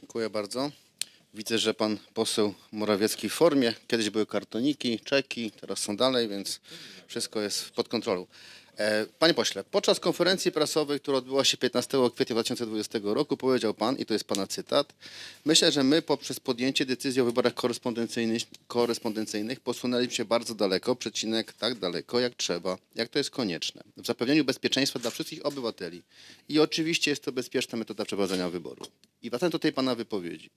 Dziękuję bardzo. Widzę, że pan poseł Morawiecki w formie. Kiedyś były kartoniki, czeki, teraz są dalej, więc wszystko jest pod kontrolą. E, panie pośle, podczas konferencji prasowej, która odbyła się 15 kwietnia 2020 roku, powiedział pan, i to jest pana cytat, myślę, że my poprzez podjęcie decyzji o wyborach korespondencyjnych, korespondencyjnych posunęliśmy się bardzo daleko, przecinek tak daleko jak trzeba, jak to jest konieczne, w zapewnieniu bezpieczeństwa dla wszystkich obywateli. I oczywiście jest to bezpieczna metoda przeprowadzenia wyborów. I wracając do tej pana wypowiedzi,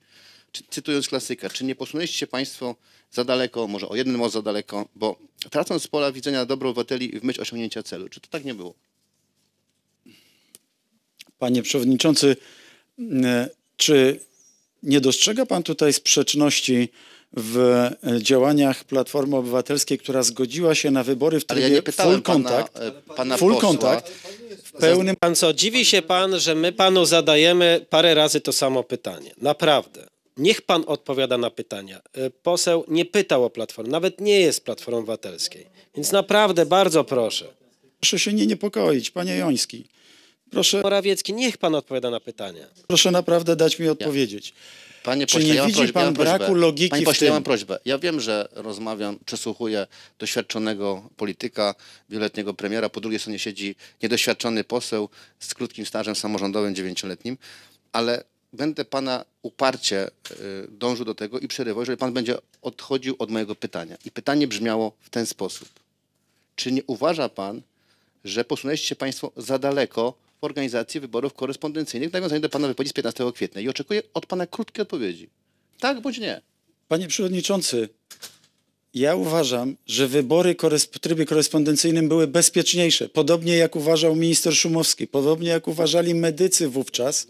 czy, cytując klasyka, czy nie posunęliście państwo za daleko, może o jeden most za daleko, bo tracąc z pola widzenia dobro obywateli w myśl osiągnięcia celu, czy to tak nie było? Panie przewodniczący, czy nie dostrzega pan tutaj sprzeczności w działaniach Platformy Obywatelskiej, która zgodziła się na wybory w trybie ja full pana, e, pana full contact pełnym... Pan co, dziwi się pan, że my panu zadajemy parę razy to samo pytanie. Naprawdę. Niech pan odpowiada na pytania. Y, poseł nie pytał o platformę, nawet nie jest platformą Obywatelskiej. Więc naprawdę bardzo proszę. Proszę się nie niepokoić, panie Joński. Proszę... Morawiecki, niech pan odpowiada na pytania. Proszę naprawdę dać mi odpowiedzieć. Panie Czy pośle, nie ja widzi prośbę, pan braku logiki Panie pośle, ja mam prośbę. Ja wiem, że rozmawiam, przesłuchuję doświadczonego polityka, wieloletniego premiera. Po drugiej stronie siedzi niedoświadczony poseł z krótkim stażem samorządowym, dziewięcioletnim, ale będę pana uparcie y, dążył do tego i przerywał, jeżeli pan będzie odchodził od mojego pytania. I pytanie brzmiało w ten sposób. Czy nie uważa pan, że posunęliście państwo za daleko organizację wyborów korespondencyjnych w do Pana wypowiedzi z 15 kwietnia i oczekuję od Pana krótkiej odpowiedzi. Tak bądź nie? Panie Przewodniczący, ja uważam, że wybory w trybie korespondencyjnym były bezpieczniejsze, podobnie jak uważał minister Szumowski, podobnie jak uważali medycy wówczas,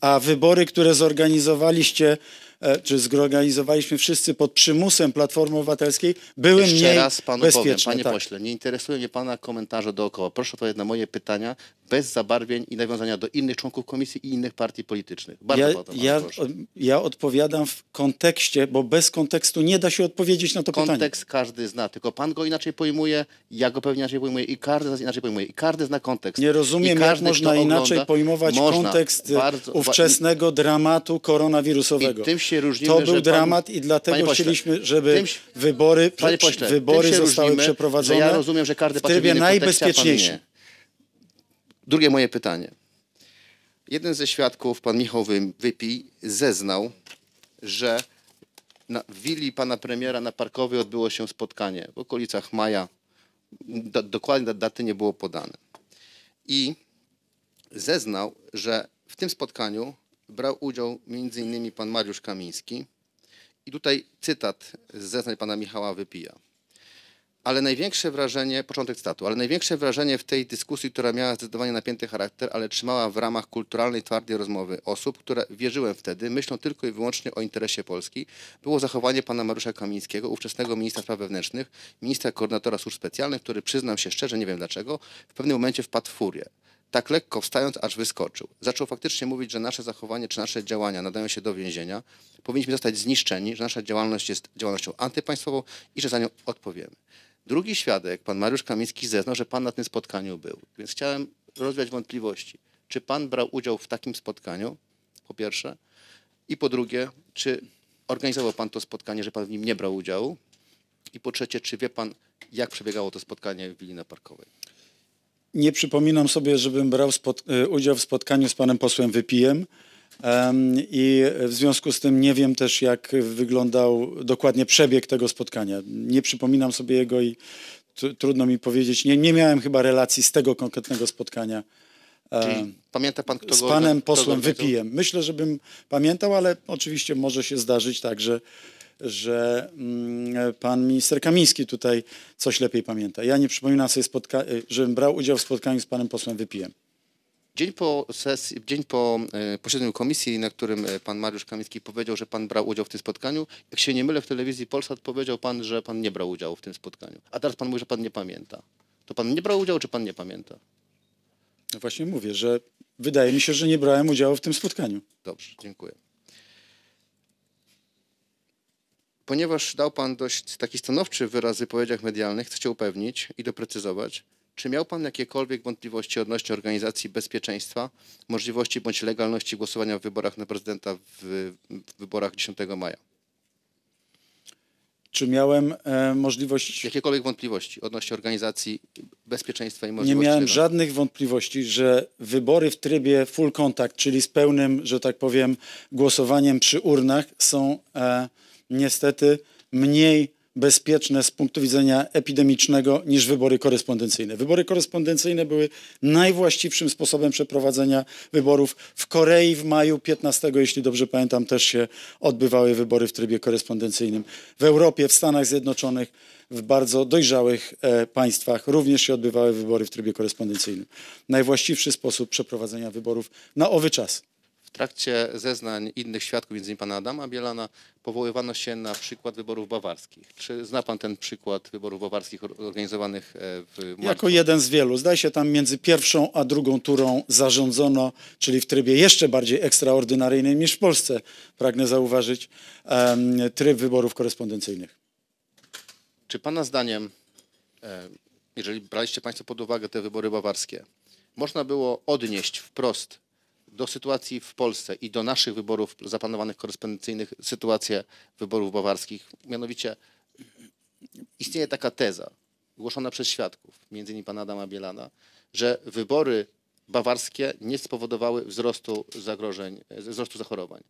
a wybory, które zorganizowaliście E, czy zorganizowaliśmy wszyscy pod przymusem Platformy Obywatelskiej, były Jeszcze mniej raz panu bezpieczne. powiem, panie tak. pośle, nie interesuje mnie pana komentarze dookoła. Proszę odpowiedzieć na moje pytania bez zabarwień i nawiązania do innych członków komisji i innych partii politycznych. Bardzo ja, ja, ja odpowiadam w kontekście, bo bez kontekstu nie da się odpowiedzieć na to Kontekst pytanie. Kontekst każdy zna, tylko pan go inaczej pojmuje, ja go pewnie inaczej pojmuję i każdy z nas inaczej pojmuje. I każdy zna kontekst. Nie rozumiem, każdy, jak można inaczej ogląda, pojmować można, kontekst bardzo, ówczesnego i, dramatu koronawirusowego. I tym się się różnimy. To był dramat pan, i dlatego pośle, chcieliśmy, żeby tym, wybory, pośle, wybory zostały różnimy, przeprowadzone ja rozumiem, że każdy w trybie najbezpieczniejszym. Drugie moje pytanie. Jeden ze świadków, pan Michał wypi, zeznał, że na, w willi pana premiera na Parkowie odbyło się spotkanie w okolicach maja. Do, dokładnie daty nie było podane. I zeznał, że w tym spotkaniu brał udział m.in. pan Mariusz Kamiński. I tutaj cytat z zeznań pana Michała Wypija. Ale największe wrażenie, początek statu. ale największe wrażenie w tej dyskusji, która miała zdecydowanie napięty charakter, ale trzymała w ramach kulturalnej, twardej rozmowy osób, które wierzyłem wtedy, myślą tylko i wyłącznie o interesie Polski, było zachowanie pana Mariusza Kamińskiego, ówczesnego ministra spraw wewnętrznych, ministra koordynatora służb specjalnych, który przyznam się szczerze, nie wiem dlaczego, w pewnym momencie wpadł w furię tak lekko wstając, aż wyskoczył. Zaczął faktycznie mówić, że nasze zachowanie czy nasze działania nadają się do więzienia, powinniśmy zostać zniszczeni, że nasza działalność jest działalnością antypaństwową i że za nią odpowiemy. Drugi świadek, pan Mariusz Kamiński, zeznał, że pan na tym spotkaniu był. Więc chciałem rozwiać wątpliwości. Czy pan brał udział w takim spotkaniu, po pierwsze, i po drugie, czy organizował pan to spotkanie, że pan w nim nie brał udziału? I po trzecie, czy wie pan, jak przebiegało to spotkanie w Wilina Parkowej? Nie przypominam sobie, żebym brał e, udział w spotkaniu z panem posłem Wypijem. I w związku z tym nie wiem też, jak wyglądał dokładnie przebieg tego spotkania. Nie przypominam sobie jego i trudno mi powiedzieć. Nie, nie miałem chyba relacji z tego konkretnego spotkania. Czyli pamięta pan, kto Z panem go, posłem Wypijem. Myślę, żebym pamiętał, ale oczywiście może się zdarzyć tak, że że mm, pan minister Kamiński tutaj coś lepiej pamięta. Ja nie przypominam sobie, y, żebym brał udział w spotkaniu z panem posłem Wypijem. Dzień po, sesji, dzień po y, posiedzeniu komisji, na którym y, pan Mariusz Kamiński powiedział, że pan brał udział w tym spotkaniu, jak się nie mylę, w telewizji Polsat powiedział pan, że pan nie brał udziału w tym spotkaniu. A teraz pan mówi, że pan nie pamięta. To pan nie brał udziału, czy pan nie pamięta? No właśnie mówię, że wydaje mi się, że nie brałem udziału w tym spotkaniu. Dobrze, dziękuję. Ponieważ dał Pan dość taki stanowczy wyraz w wypowiedziach medialnych, chcę się upewnić i doprecyzować, czy miał Pan jakiekolwiek wątpliwości odnośnie organizacji bezpieczeństwa, możliwości bądź legalności głosowania w wyborach na prezydenta w, wyborach 10 maja? Czy miałem e, możliwość. Jakiekolwiek wątpliwości odnośnie organizacji bezpieczeństwa i możliwości. Nie miałem żadnych wątpliwości, że wybory w trybie full contact, czyli z pełnym, że tak powiem, głosowaniem przy urnach są. E, niestety mniej bezpieczne z punktu widzenia epidemicznego niż wybory korespondencyjne. Wybory korespondencyjne były najwłaściwszym sposobem przeprowadzenia wyborów. W Korei w maju 15, jeśli dobrze pamiętam, też się odbywały wybory w trybie korespondencyjnym. W Europie, w Stanach Zjednoczonych, w bardzo dojrzałych e, państwach również się odbywały wybory w trybie korespondencyjnym. Najwłaściwszy sposób przeprowadzenia wyborów na owy czas. W trakcie zeznań innych świadków, między innymi pana Adama Bielana, powoływano się na przykład wyborów bawarskich. Czy zna pan ten przykład wyborów bawarskich organizowanych e, w marcu? Jako jeden z wielu. Zdaje się tam między pierwszą a drugą turą zarządzono, czyli w trybie jeszcze bardziej ekstraordynaryjnym niż w Polsce, pragnę zauważyć, tryb wyborów korespondencyjnych. Czy pana zdaniem, e, jeżeli braliście państwo pod uwagę te wybory bawarskie, można było odnieść wprost do sytuacji w Polsce i do naszych wyborów zaplanowanych korespondencyjnych sytuację wyborów bawarskich. Mianowicie istnieje taka teza głoszona przez świadków, między innymi pana Adama Bielana, że wybory bawarskie nie spowodowały wzrostu zagrożeń, wzrostu zachorowań.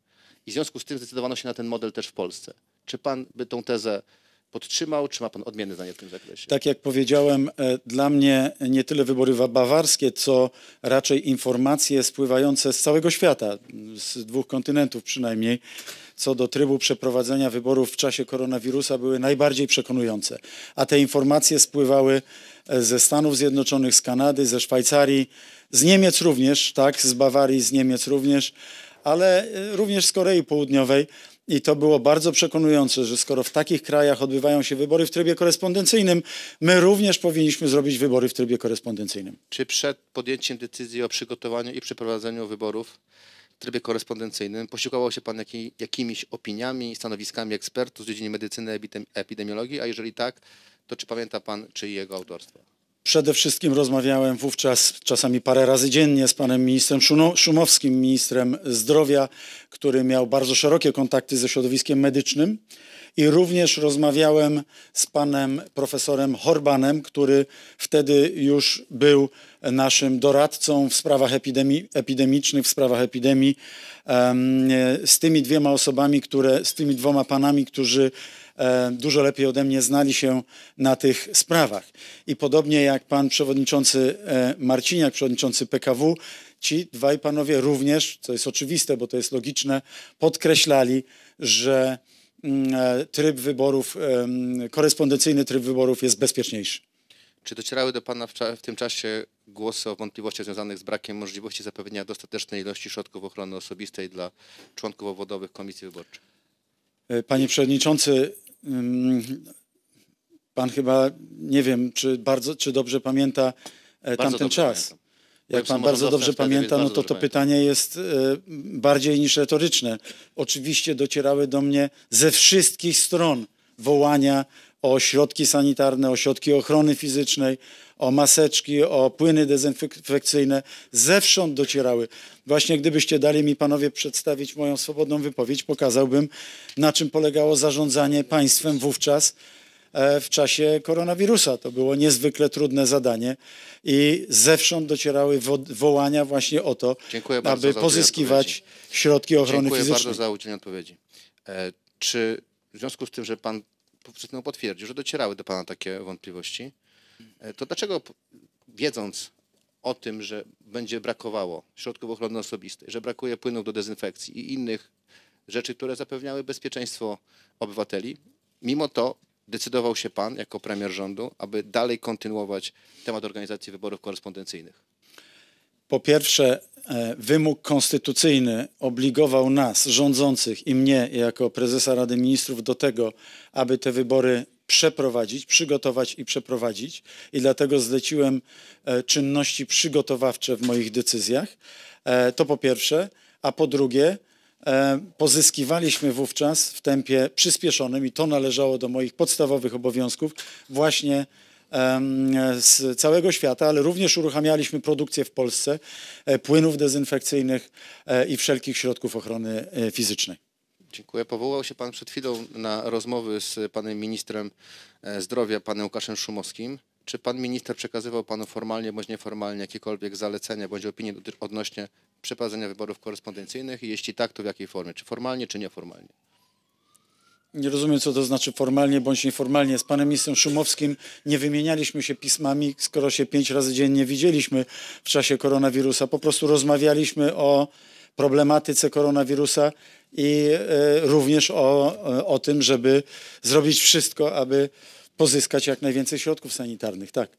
I w związku z tym zdecydowano się na ten model też w Polsce. Czy pan by tą tezę podtrzymał? Czy ma Pan odmienne zdanie w tym zakresie? Tak jak powiedziałem, e, dla mnie nie tyle wybory bawarskie, co raczej informacje spływające z całego świata, z dwóch kontynentów przynajmniej, co do trybu przeprowadzenia wyborów w czasie koronawirusa były najbardziej przekonujące. A te informacje spływały e, ze Stanów Zjednoczonych, z Kanady, ze Szwajcarii, z Niemiec również, tak, z Bawarii, z Niemiec również ale e, również z Korei Południowej. I to było bardzo przekonujące, że skoro w takich krajach odbywają się wybory w trybie korespondencyjnym, my również powinniśmy zrobić wybory w trybie korespondencyjnym. Czy przed podjęciem decyzji o przygotowaniu i przeprowadzeniu wyborów w trybie korespondencyjnym posiłkował się Pan jakimiś opiniami, stanowiskami ekspertów z dziedziny medycyny epidemiologii, a jeżeli tak, to czy pamięta Pan, czy jego autorstwo? Przede wszystkim rozmawiałem wówczas czasami parę razy dziennie z panem ministrem Szumowskim, ministrem zdrowia, który miał bardzo szerokie kontakty ze środowiskiem medycznym. I również rozmawiałem z panem profesorem Horbanem, który wtedy już był naszym doradcą w sprawach epidemi epidemicznych, w sprawach epidemii. Z tymi dwiema osobami, które, z tymi dwoma panami, którzy E, dużo lepiej ode mnie znali się na tych sprawach. I podobnie jak pan przewodniczący e, Marciniak, przewodniczący PKW, ci dwaj panowie również, co jest oczywiste, bo to jest logiczne, podkreślali, że mm, e, tryb wyborów, korespondencyjny tryb wyborów jest bezpieczniejszy. Czy docierały do Pana w, w, tym czasie głosy o wątpliwościach związanych z brakiem możliwości zapewnienia dostatecznej ilości środków ochrony osobistej dla członków obwodowych komisji wyborczych? Panie Przewodniczący, Pan chyba, nie wiem, czy, bardzo, czy dobrze pamięta e, bardzo tamten dobrze czas. Pamiętam. Jak pan bardzo dobrze pamięta, no to to pytanie jest e, bardziej niż retoryczne. Oczywiście docierały do mnie ze wszystkich stron wołania o środki sanitarne, o środki ochrony fizycznej, o maseczki, o płyny dezynfekcyjne. Zewsząd docierały. Właśnie gdybyście dali mi panowie przedstawić moją swobodną wypowiedź, pokazałbym na czym polegało zarządzanie państwem wówczas e, w czasie koronawirusa. To było niezwykle trudne zadanie i zewsząd docierały wołania właśnie o to, Dziękuję aby pozyskiwać środki ochrony Dziękuję fizycznej. Dziękuję bardzo za udzielenie odpowiedzi. E, czy w związku z tym, że pan przed chwilą potwierdził, że docierały do Pana takie wątpliwości, e, to dlaczego wiedząc o tym, że będzie brakowało środków ochrony osobistej, że brakuje płynów do dezynfekcji i innych rzeczy, które zapewniały bezpieczeństwo obywateli, mimo to decydował się Pan jako premier rządu, aby dalej kontynuować temat organizacji wyborów korespondencyjnych? Po pierwsze, e, wymóg konstytucyjny obligował nas, rządzących i mnie jako prezesa Rady Ministrów do tego, aby te wybory przeprowadzić, przygotować i przeprowadzić. I dlatego zleciłem e, czynności przygotowawcze w moich decyzjach. E, to po pierwsze. A po drugie, pozyskiwaliśmy wówczas w tempie przyspieszonym, i to należało do moich podstawowych obowiązków, właśnie z całego świata, ale również uruchamialiśmy produkcję w Polsce e, płynów dezynfekcyjnych e, i wszelkich środków ochrony e, fizycznej. Dziękuję. Powołał się Pan przed chwilą na rozmowy z Panem Ministrem Zdrowia, Panem Łukaszem Szumowskim. Czy Pan Minister przekazywał Panu formalnie bądź nieformalnie jakiekolwiek zalecenia bądź opinie odnośnie przeprowadzenia wyborów korespondencyjnych jeśli tak, to w jakiej formie? Czy formalnie, czy nieformalnie? nie rozumiem, co to znaczy formalnie bądź nieformalnie. Z panem ministrem Szumowskim nie wymienialiśmy się pismami, skoro się pięć razy dziennie widzieliśmy w czasie koronawirusa. Po prostu rozmawialiśmy o problematyce koronawirusa i e, również o, e, o tym, żeby zrobić wszystko, aby pozyskać jak najwięcej środków sanitarnych. Tak.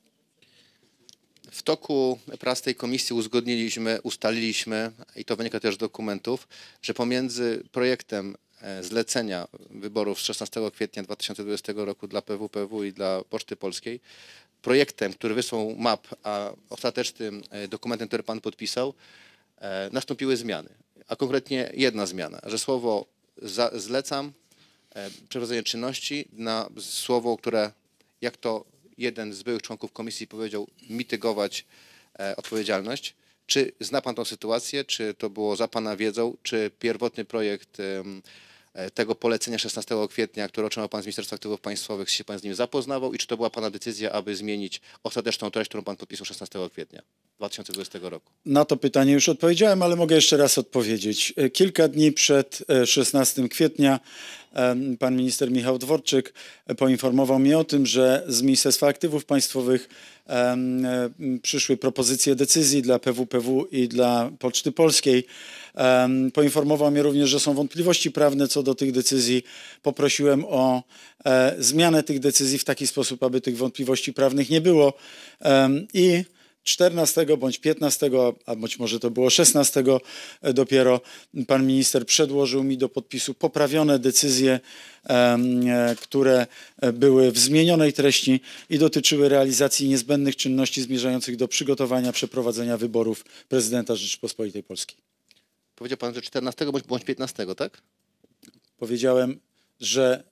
W toku prac tej komisji uzgodniliśmy, ustaliliśmy, i to wynika też z dokumentów, że pomiędzy projektem E, zlecenia wyborów z 16 kwietnia 2020 roku dla PWPW i dla Poczty Polskiej, projektem, który wysłał MAP, a ostatecznym e, dokumentem, który pan podpisał, e, nastąpiły zmiany. A konkretnie jedna zmiana, że słowo za, zlecam przeprowadzenie czynności na słowo, które, jak to jeden z byłych członków komisji powiedział, mitygować odpowiedzialność. Czy zna pan tą sytuację? Czy to było za pana wiedzą? Czy pierwotny projekt E, tego polecenia 16 kwietnia, które otrzymał Pan z Ministerstwa Aktywów Państwowych, czy się Pan z nim zapoznawał i czy to była Pana decyzja, aby zmienić ostateczną treść, którą Pan podpisał 16 kwietnia 2020 roku? Na to pytanie już odpowiedziałem, ale mogę jeszcze raz odpowiedzieć. E, kilka dni przed 16 e, kwietnia pan minister Michał Dworczyk poinformował mnie o tym, że z Ministerstwa Aktywów Państwowych przyszły propozycje decyzji dla PWPW i dla Poczty Polskiej. Poinformował mnie również, że są wątpliwości prawne co do tych decyzji. Poprosiłem o e, zmianę tych decyzji w taki sposób, aby tych wątpliwości prawnych nie było i 14 bądź 15, a być może to było 16 e, dopiero, pan minister przedłożył mi do podpisu poprawione decyzje, e, które e, były w zmienionej treści i dotyczyły realizacji niezbędnych czynności zmierzających do przygotowania przeprowadzenia wyborów prezydenta Rzeczypospolitej Polskiej. Powiedział pan, że 14 bądź 15, tak? Powiedziałem, że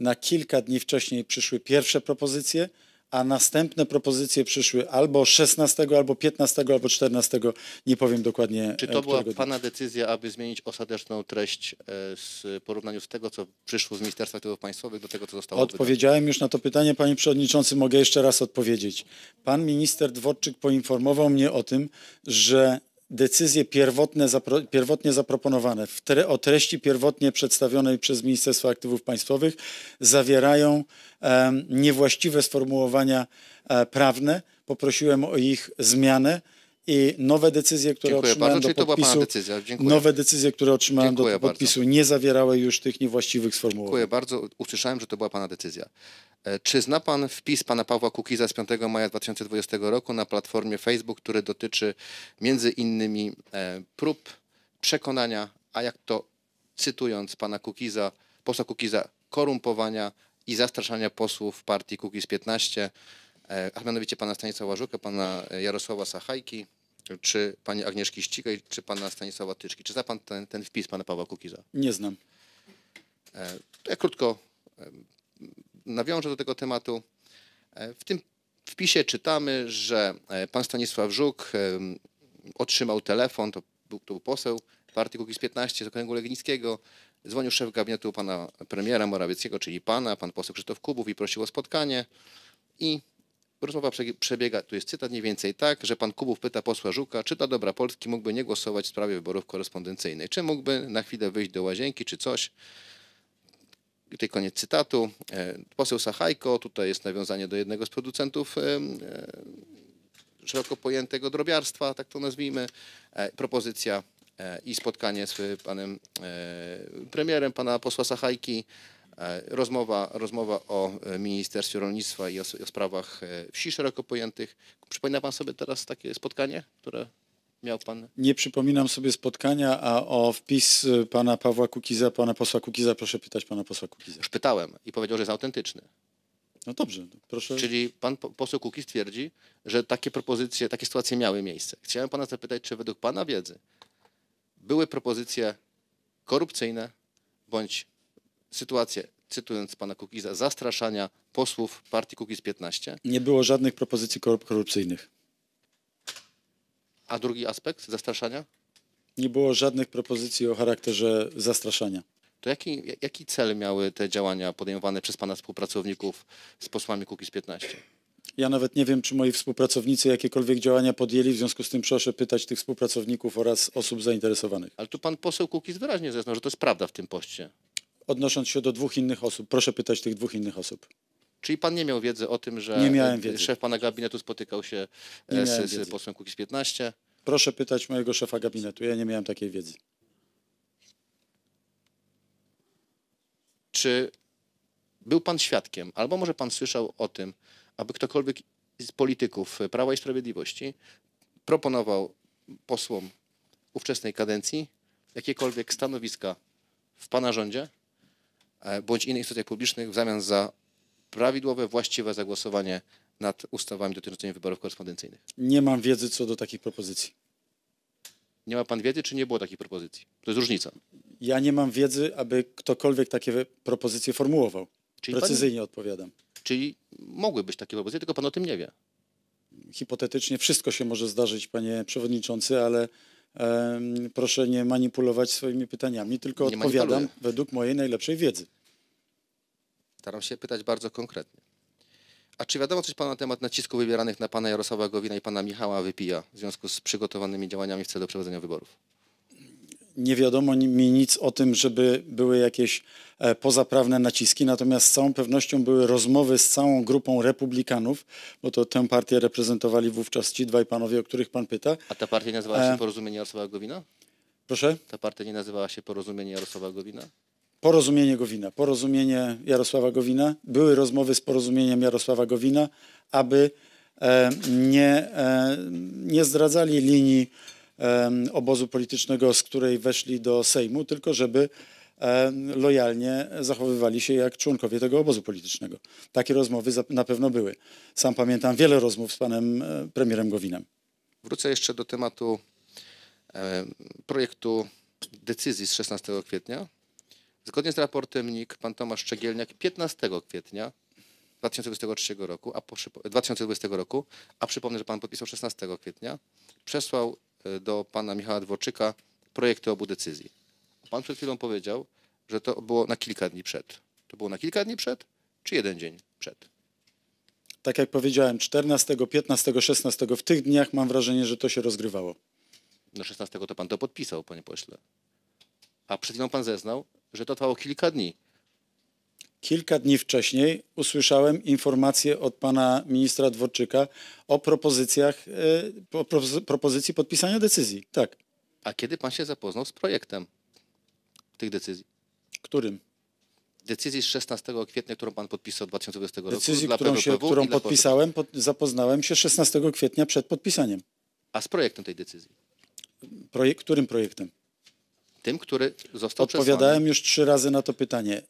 na kilka dni wcześniej przyszły pierwsze propozycje, a następne propozycje przyszły albo 16, albo 15, albo 14, nie powiem dokładnie. Czy e, to była dnia. Pana decyzja, aby zmienić ostateczną treść e, w porównaniu z tego, co przyszło z Ministerstwa Aktywów Państwowych do tego, co zostało Odpowiedziałem już na to pytanie, Panie Przewodniczący, mogę jeszcze raz odpowiedzieć. Pan Minister Dworczyk poinformował mnie o tym, że decyzje pierwotne, zapro, pierwotnie zaproponowane w tre, o treści pierwotnie przedstawionej przez Ministerstwo Aktywów Państwowych zawierają e, niewłaściwe sformułowania e, prawne. Poprosiłem o ich zmianę i nowe decyzje, które Dziękuję otrzymałem bardzo. do podpisu, decyzja. nowe decyzje, które otrzymałem Dziękuję do podpisu nie zawierały już tych niewłaściwych sformułowań. Dziękuję bardzo. Usłyszałem, że to była Pana decyzja. E, czy zna Pan wpis Pana Pawła Kukiza z 5 maja 2020 roku na platformie Facebook, który dotyczy między innymi e, prób przekonania, a jak to cytując Pana Kukiza, posła Kukiza, korumpowania i zastraszania posłów partii Kukiz 15, e, a mianowicie Pana Stanisława Żukę, Pana Jarosława Sachajki, czy Pani Agnieszki Ścigaj, czy Pana Stanisława Tyczki. Czy zna Pan ten, ten wpis Pana Pawła Kukiza? Nie znam. Ja krótko nawiążę do tego tematu. E, w tym wpisie czytamy, że e, pan Stanisław Żuk e, otrzymał telefon, to był, to był poseł partii Kukiz-15 z okręgu legnickiego, dzwonił szef gabinetu pana premiera Morawieckiego, czyli pana, pan poseł Krzysztof Kubów i prosił o spotkanie i rozmowa przebiega, tu jest cytat mniej więcej tak, że pan Kubów pyta posła Żuka, czy ta dobra Polski mógłby nie głosować w sprawie wyborów korespondencyjnych, czy mógłby na chwilę wyjść do łazienki czy coś. Tutaj koniec cytatu. E, poseł Sachajko, tutaj jest nawiązanie do jednego z producentów e, e, szeroko pojętego drobiarstwa, tak to nazwijmy. Propozycja i spotkanie z panem premierem, pana posła Sachajki. Rozmowa, rozmowa o Ministerstwie Rolnictwa i o, o sprawach wsi szeroko pojętych. Przypomina pan sobie teraz takie spotkanie, które miał pan? Nie przypominam sobie spotkania, a o wpis y, pana Pawła Kukiza, pana posła Kukiza, proszę pytać pana posła Kukiza. Już pytałem i powiedział, że jest autentyczny. No dobrze, no proszę. Czyli pan poseł Kuki twierdzi, że takie propozycje, takie sytuacje miały miejsce. Chciałem pana zapytać, czy według pana wiedzy były propozycje korupcyjne bądź sytuacje, cytując pana Kukiza, zastraszania posłów partii Kukiz 15? Nie było żadnych propozycji korupcyjnych. A drugi aspekt zastraszania? Nie było żadnych propozycji o charakterze zastraszania. To jaki, jaki cel miały te działania podejmowane przez Pana współpracowników z posłami Kukiz 15? Ja nawet nie wiem, czy moi współpracownicy jakiekolwiek działania podjęli, w związku z tym proszę pytać tych współpracowników oraz osób zainteresowanych. Ale tu pan poseł Kukiz wyraźnie zeznał, że to jest prawda w tym poście. Odnosząc się do dwóch innych osób, proszę pytać tych dwóch innych osób. Czyli pan nie miał wiedzy o tym, że e, szef pana gabinetu spotykał się e, z, z posłem Kukiz 15? Proszę pytać mojego szefa gabinetu. Ja nie miałem takiej wiedzy. Czy był pan świadkiem, albo może pan słyszał o tym, aby ktokolwiek z polityków Prawa i Sprawiedliwości proponował posłom ówczesnej kadencji jakiekolwiek stanowiska w pana rządzie e, bądź innych instytucjach publicznych w zamian za prawidłowe, właściwe zagłosowanie nad ustawami dotyczącymi wyborów korespondencyjnych. Nie mam wiedzy co do takich propozycji. Nie ma pan wiedzy, czy nie było takich propozycji? To jest różnica. Ja nie mam wiedzy, aby ktokolwiek takie propozycje formułował. Czyli Precyzyjnie pan, odpowiadam. Czyli mogły być takie propozycje, tylko pan o tym nie wie. Hipotetycznie wszystko się może zdarzyć, panie przewodniczący, ale proszę nie manipulować swoimi pytaniami, tylko nie odpowiadam według mojej najlepszej wiedzy. Staram się pytać bardzo konkretnie. A czy wiadomo coś Pana na temat nacisku wybieranych na Pana Jarosława Gowina i Pana Michała Wypija w związku z przygotowanymi działaniami w celu przeprowadzenia wyborów? Nie wiadomo mi nic o tym, żeby były jakieś e, pozaprawne naciski, natomiast z całą pewnością były rozmowy z całą grupą republikanów, bo to tę partię reprezentowali wówczas ci dwaj panowie, o których pan pyta. A ta partia nazywała się e, Porozumienie Jarosława Gowina? Proszę? Ta partia nie nazywała się Porozumienie Jarosława Gowina? porozumienie Gowina, porozumienie Jarosława Gowina. Były rozmowy z porozumieniem Jarosława Gowina, aby e, nie, e, nie zdradzali linii e, obozu politycznego, z której weszli do Sejmu, tylko żeby lojalnie zachowywali się jak członkowie tego obozu politycznego. Takie rozmowy na pewno były. Sam pamiętam wiele rozmów z panem premierem Gowinem. Wrócę jeszcze do tematu projektu decyzji z 16 kwietnia Zgodnie z raportem NIK pan Tomasz Czegielniak 15 kwietnia 2023 roku, a po, 2020 roku, a przypomnę, że pan podpisał 16 kwietnia, przesłał e, do pana Michała Dworczyka projekty obu decyzji. Pan przed chwilą powiedział, że to było na kilka dni przed. To było na kilka dni przed, czy jeden dzień przed? Tak jak powiedziałem, 14, 15, 16, w tych dniach mam wrażenie, że to się rozgrywało. No 16 to pan to podpisał, panie pośle. A przed chwilą pan zeznał, że to trwało kilka dni. Kilka dni wcześniej usłyszałem informację od pana ministra Dworczyka o propozycjach, e, o propozycji podpisania decyzji. Tak. A kiedy pan się zapoznał z projektem tych decyzji? Którym? Decyzji z 16 kwietnia, którą pan podpisał 2020 roku. Decyzji, którą, się, którą podpisałem, pod, zapoznałem się 16 kwietnia przed podpisaniem. A z projektem tej decyzji? Projek którym projektem? tym, który został Odpowiadałem już trzy razy na to pytanie.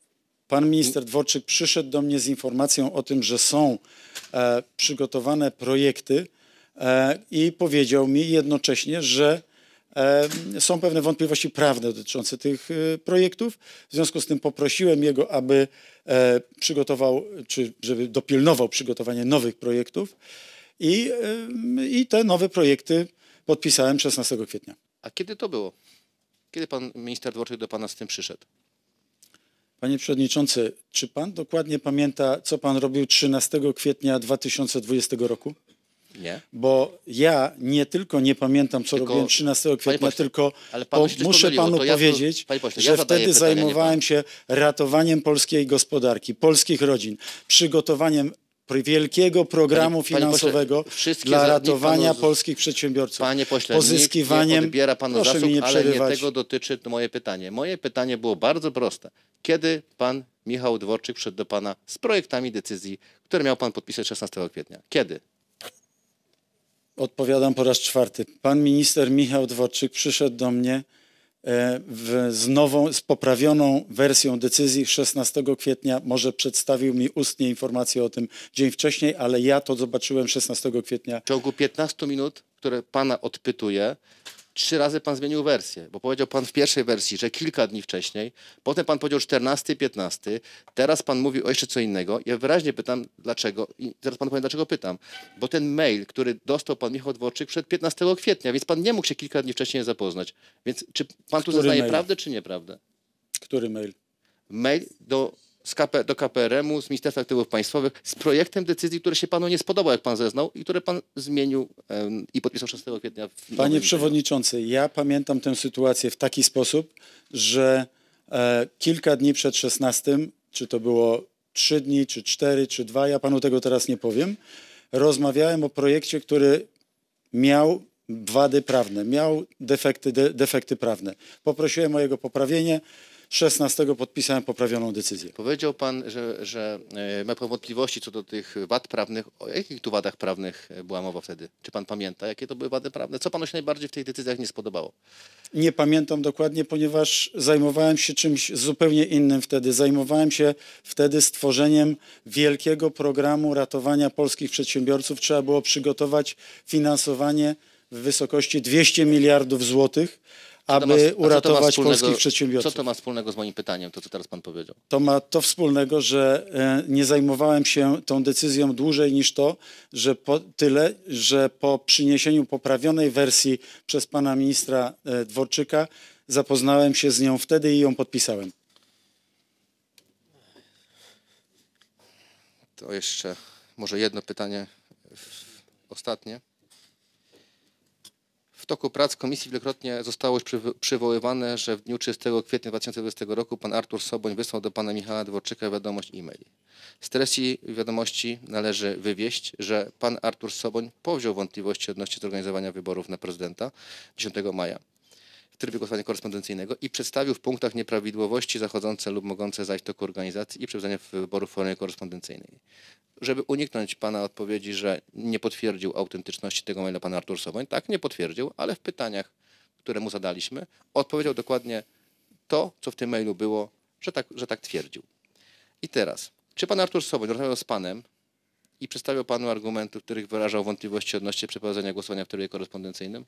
Pan minister Dworczyk przyszedł do mnie z informacją o tym, że są e, przygotowane projekty e, i powiedział mi jednocześnie, że e, są pewne wątpliwości prawne dotyczące tych e, projektów. W związku z tym poprosiłem jego, aby e, przygotował, czy żeby dopilnował przygotowanie nowych projektów i, e, i te nowe projekty podpisałem 16 kwietnia. A kiedy to było? Kiedy pan minister Dworczyk do pana z tym przyszedł? Panie przewodniczący, czy pan dokładnie pamięta, co pan robił 13 kwietnia 2020 roku? Nie. Bo ja nie tylko nie pamiętam, co tylko, robiłem 13 kwietnia, pośle, tylko muszę panu powiedzieć, pośle, że ja wtedy pytania, zajmowałem się ratowaniem polskiej gospodarki, polskich rodzin, przygotowaniem wielkiego programu panie, finansowego panie pośle, dla ratowania panu, polskich przedsiębiorców. Panie pośle, pozyskiwaniem, nie panu proszę zasług, nie ale nie tego dotyczy moje pytanie. Moje pytanie było bardzo proste. Kiedy pan Michał Dworczyk przyszedł do pana z projektami decyzji, które miał pan podpisać 16 kwietnia? Kiedy? Odpowiadam po raz czwarty. Pan minister Michał Dworczyk przyszedł do mnie E, w, z nową, z poprawioną wersją decyzji 16 kwietnia. Może przedstawił mi ustnie informację o tym dzień wcześniej, ale ja to zobaczyłem 16 kwietnia. W ciągu 15 minut, które pana odpytuje, trzy razy pan zmienił wersję, bo powiedział pan w pierwszej wersji, że kilka dni wcześniej, potem pan powiedział 14, 15, teraz pan mówi o jeszcze co innego. Ja wyraźnie pytam, dlaczego, i zaraz pan powie, dlaczego pytam, bo ten mail, który dostał pan Michał Dworczyk przed 15 kwietnia, więc pan nie mógł się kilka dni wcześniej zapoznać. Więc czy pan Który tu zaznaje mail? prawdę, czy nieprawdę? Który mail? Mail do KP, do KPRM-u, z Ministerstwa Aktywów Państwowych, z projektem decyzji, który się panu nie spodobał, jak pan zeznał, i które pan zmienił i podpisał 6 kwietnia. W Panie przewodniczący, ja pamiętam tę sytuację w taki sposób, że e, kilka dni przed 16, czy to było 3 dni, czy 4, czy 2, ja panu tego teraz nie powiem, rozmawiałem o projekcie, który miał wady prawne, miał defekty, de, defekty prawne. Poprosiłem o jego poprawienie. 16 podpisałem poprawioną decyzję. Powiedział Pan, że, że e, ma Pan wątpliwości co do tych wad prawnych. O jakich tu wadach prawnych e, była mowa wtedy? Czy Pan pamięta, jakie to były wady prawne? Co Panu się najbardziej w tych decyzjach nie spodobało? Nie pamiętam dokładnie, ponieważ zajmowałem się czymś zupełnie innym wtedy. Zajmowałem się wtedy stworzeniem wielkiego programu ratowania polskich przedsiębiorców. Trzeba było przygotować finansowanie w wysokości 200 miliardów złotych aby ma, uratować polskich przedsiębiorców. Co to ma wspólnego z moim pytaniem, to co teraz pan powiedział? To ma to wspólnego, że e, nie zajmowałem się tą decyzją dłużej niż to, że po, tyle, że po przyniesieniu poprawionej wersji przez pana ministra e, Dworczyka zapoznałem się z nią wtedy i ją podpisałem. To jeszcze może jedno pytanie ostatnie. W toku prac komisji wielokrotnie zostało już przywoływane, że w dniu 30 kwietnia 2020 roku pan Artur Soboń wysłał do pana Michała Dworczyka wiadomość e-mail. Z treści wiadomości należy wywieść, że pan Artur Soboń powziął wątpliwości odnośnie zorganizowania wyborów na prezydenta 10 maja trybie głosowania korespondencyjnego i przedstawił w punktach nieprawidłowości zachodzące lub mogące zajść w toku organizacji i przeprowadzenia wyborów w formie korespondencyjnej. Żeby uniknąć Pana odpowiedzi, że nie potwierdził autentyczności tego maila pana Artur Sowoń, tak, nie potwierdził, ale w pytaniach, które mu zadaliśmy, odpowiedział dokładnie to, co w tym mailu było, że tak, że tak twierdził. I teraz, czy Pan Artur Sowoń rozmawiał z Panem i przedstawiał Panu argumenty, w których wyrażał wątpliwości odnośnie przeprowadzenia głosowania w trybie korespondencyjnym?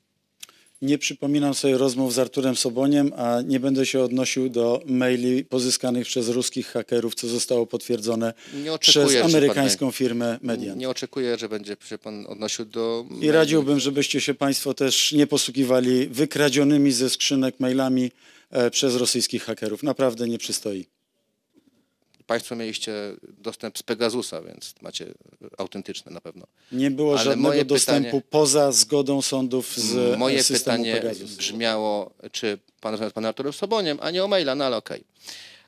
Nie przypominam sobie rozmów z Arturem Soboniem, a nie będę się odnosił do maili pozyskanych przez ruskich hakerów, co zostało potwierdzone przez amerykańską firmę Median. Nie oczekuję, że będzie się pan odnosił do... I radziłbym, żebyście się państwo też nie posługiwali wykradzionymi ze skrzynek mailami e, przez rosyjskich hakerów. Naprawdę nie przystoi. Państwo mieliście dostęp z Pegasusa, więc macie autentyczne na pewno. Nie było Ale żadnego dostępu pytanie, poza zgodą sądów z Moje e, pytanie Pegasus. brzmiało, czy pan rozmawia z panem Arturem Soboniem, a nie o maila, no ale okej.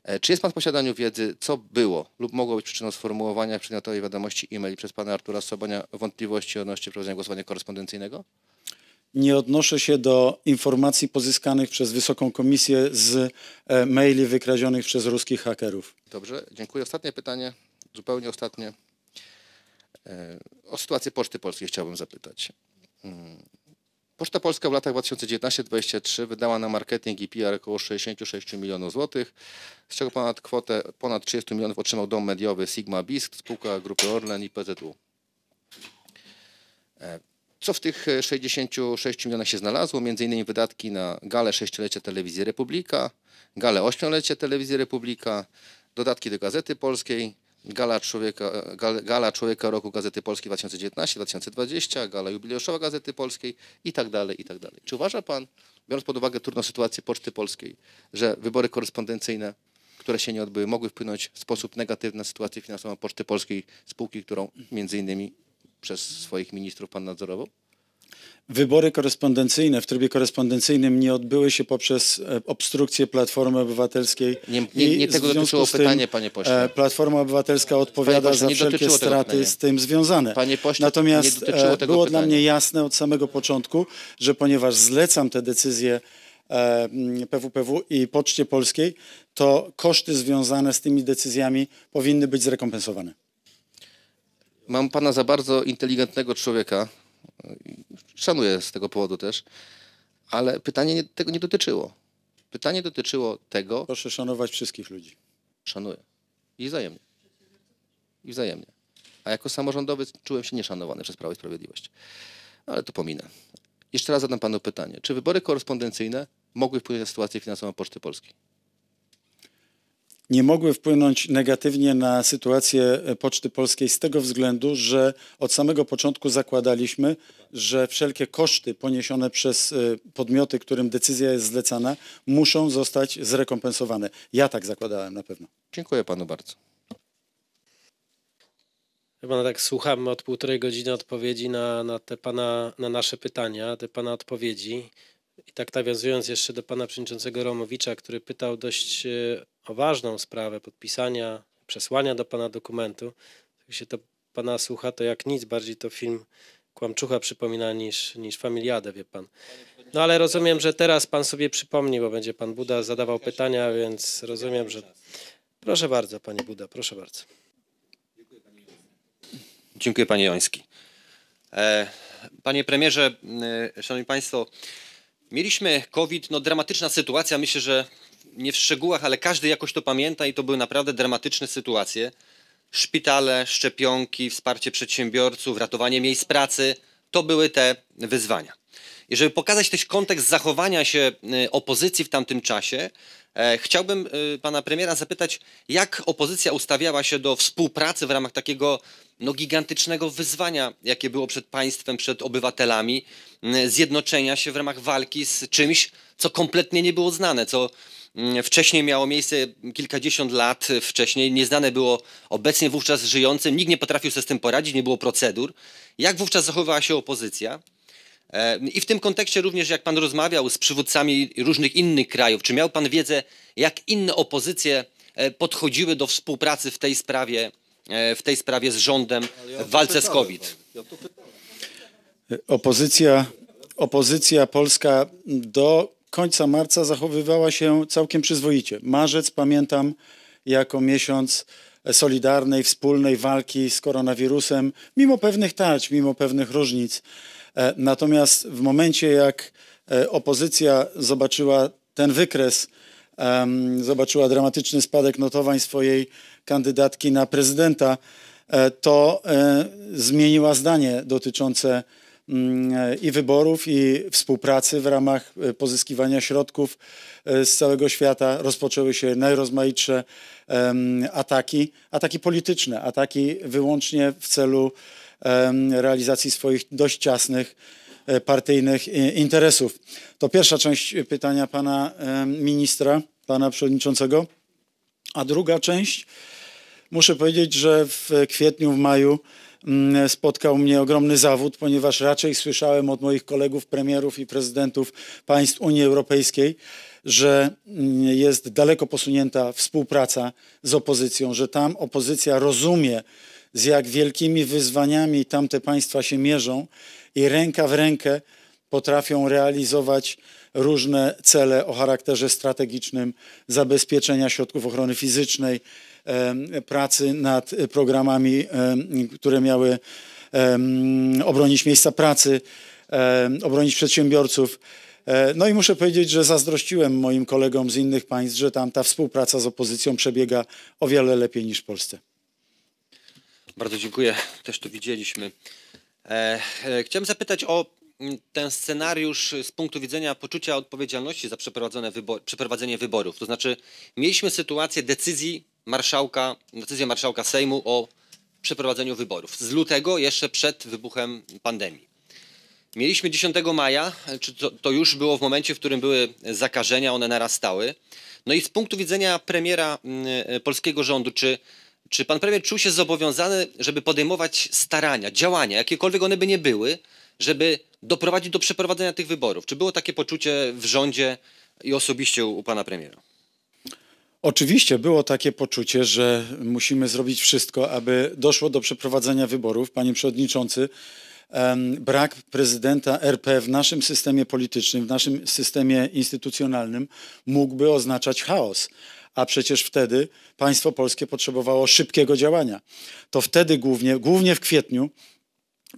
Okay. E, czy jest pan w posiadaniu wiedzy, co było lub mogło być przyczyną sformułowania przedmiotowej wiadomości e-mail przez pana Artura Sobonia wątpliwości odnośnie prowadzenia głosowania korespondencyjnego? nie odnoszę się do informacji pozyskanych przez Wysoką Komisję z e, maili wykradzionych przez ruskich hakerów. Dobrze, dziękuję. Ostatnie pytanie, zupełnie ostatnie. E, o sytuację Poczty Polskiej chciałbym zapytać. Mm, Poczta Polska w latach 2019-2023 wydała na marketing i PR około 66 milionów złotych, z czego ponad kwotę ponad 30 milionów otrzymał dom mediowy Sigma Bisk, spółka grupy Orlen i PZU. E, co w tych 66 e, milionach się znalazło? Między innymi wydatki na galę sześciolecie Telewizji Republika, galę ośmiolecie Telewizji Republika, dodatki do Gazety Polskiej, Gala Człowieka, e, Gala Człowieka Roku Gazety Polskiej 2019-2020, Gala Jubileuszowa Gazety Polskiej i tak dalej, i tak dalej. Czy uważa pan, biorąc pod uwagę trudną sytuację Poczty Polskiej, że wybory korespondencyjne, które się nie odbyły, mogły wpłynąć w sposób negatywny na sytuację finansową Poczty Polskiej, spółki, którą między innymi przez swoich ministrów pan nadzorował? Wybory korespondencyjne w trybie korespondencyjnym nie odbyły się poprzez e, obstrukcję Platformy Obywatelskiej. Nie, nie, nie tego dotyczyło tym, pytanie, panie pośle. E, Platforma Obywatelska odpowiada pośle, za wszelkie straty z tym związane. Panie pośle, Natomiast e, było pytania. dla mnie jasne od samego początku, że ponieważ zlecam te decyzje PWPW i Poczcie Polskiej, to koszty związane z tymi decyzjami powinny być zrekompensowane mam pana za bardzo inteligentnego człowieka. Szanuję z tego powodu też. Ale pytanie nie, tego nie dotyczyło. Pytanie dotyczyło tego. Proszę szanować wszystkich ludzi. Szanuję. I wzajemnie. I wzajemnie. A jako samorządowy czułem się nieszanowany przez Prawo i Sprawiedliwość. No, ale to pominę. Jeszcze raz zadam panu pytanie. Czy wybory korespondencyjne mogły wpłynąć na sytuację finansową Poczty Polskiej? nie mogły wpłynąć negatywnie na sytuację e, Poczty Polskiej z tego względu, że od samego początku zakładaliśmy, że wszelkie koszty poniesione przez e, podmioty, którym decyzja jest zlecana, muszą zostać zrekompensowane. Ja tak zakładałem na pewno. Dziękuję panu bardzo. Chyba tak słuchamy od półtorej godziny odpowiedzi na, na te pana, na nasze pytania, te pana odpowiedzi. I tak nawiązując jeszcze do pana przewodniczącego Romowicza, który pytał dość e, o ważną sprawę podpisania, przesłania do pana dokumentu, jak się to pana słucha, to jak nic, bardziej to film Kłamczucha przypomina niż, niż Familiadę, wie pan. No ale rozumiem, że teraz pan sobie przypomni, bo będzie pan Buda zadawał pytania, więc rozumiem, że... Proszę bardzo, panie Buda, proszę bardzo. Dziękuję, panie Joński. E, panie premierze, e, szanowni państwo, Mieliśmy COVID, no dramatyczna sytuacja, myślę, że nie w szczegółach, ale każdy jakoś to pamięta i to były naprawdę dramatyczne sytuacje. Szpitale, szczepionki, wsparcie przedsiębiorców, ratowanie miejsc pracy to były te wyzwania. I żeby pokazać też kontekst zachowania się y, opozycji w tamtym czasie, e, chciałbym e, pana premiera zapytać, jak opozycja ustawiała się do współpracy w ramach takiego no, gigantycznego wyzwania, jakie było przed państwem, przed obywatelami, mm, zjednoczenia się w ramach walki z czymś, co kompletnie nie było znane, co mm, wcześniej miało miejsce kilkadziesiąt lat wcześniej, nieznane było obecnie wówczas żyjącym, nikt nie potrafił sobie z tym poradzić, nie było procedur. Jak wówczas zachowywała się opozycja? E, I w tym kontekście również, jak pan rozmawiał z przywódcami różnych innych krajów, czy miał pan wiedzę, jak inne opozycje e, podchodziły do współpracy w tej sprawie E, w tej sprawie z rządem w walce z COVID. Opozycja, opozycja polska do końca marca zachowywała się całkiem przyzwoicie. Marzec pamiętam jako miesiąc solidarnej, wspólnej walki z koronawirusem, mimo pewnych tarć, mimo pewnych różnic. E, natomiast w momencie, jak e, opozycja zobaczyła ten wykres, zobaczyła dramatyczny spadek notowań swojej kandydatki na prezydenta, e, to e, zmieniła zdanie dotyczące mm, e, i wyborów, i współpracy w ramach pozyskiwania środków z całego świata. Rozpoczęły się najrozmaitsze ataki, ataki polityczne, ataki wyłącznie w celu realizacji swoich dość ciasnych partyjnych interesów. To pierwsza część pytania pana ministra, pana przewodniczącego. A druga część Muszę powiedzieć, że w kwietniu, w maju mm, spotkał mnie ogromny zawód, ponieważ raczej słyszałem od moich kolegów premierów i prezydentów państw Unii Europejskiej, że mm, jest daleko posunięta współpraca z opozycją, że tam opozycja rozumie, z jak wielkimi wyzwaniami tamte państwa się mierzą i ręka w rękę potrafią realizować różne cele o charakterze strategicznym, zabezpieczenia środków ochrony fizycznej, pracy nad programami, które miały obronić miejsca pracy, obronić przedsiębiorców. E, no i muszę powiedzieć, że zazdrościłem moim kolegom z innych państw, że tam ta współpraca z opozycją przebiega o wiele lepiej niż w Polsce. Bardzo dziękuję. Też to widzieliśmy. E, e, chciałem zapytać o mm, ten scenariusz z punktu widzenia poczucia odpowiedzialności za przeprowadzone wybor przeprowadzenie wyborów. To znaczy, mieliśmy sytuację decyzji marszałka, decyzję marszałka Sejmu o przeprowadzeniu wyborów z lutego, jeszcze przed wybuchem pandemii. Mieliśmy 10 maja, czy to, to, już było w momencie, w którym były zakażenia, one narastały. No i z punktu widzenia premiera mm, polskiego rządu, czy, czy pan premier czuł się zobowiązany, żeby podejmować starania, działania, jakiekolwiek one by nie były, żeby doprowadzić do przeprowadzenia tych wyborów? Czy było takie poczucie w rządzie i osobiście u, u pana premiera? Oczywiście było takie poczucie, że musimy zrobić wszystko, aby doszło do przeprowadzenia wyborów. Panie Przewodniczący, brak prezydenta RP w naszym systemie politycznym, w naszym systemie instytucjonalnym mógłby oznaczać chaos. A przecież wtedy państwo polskie potrzebowało szybkiego działania. To wtedy głównie, głównie w kwietniu,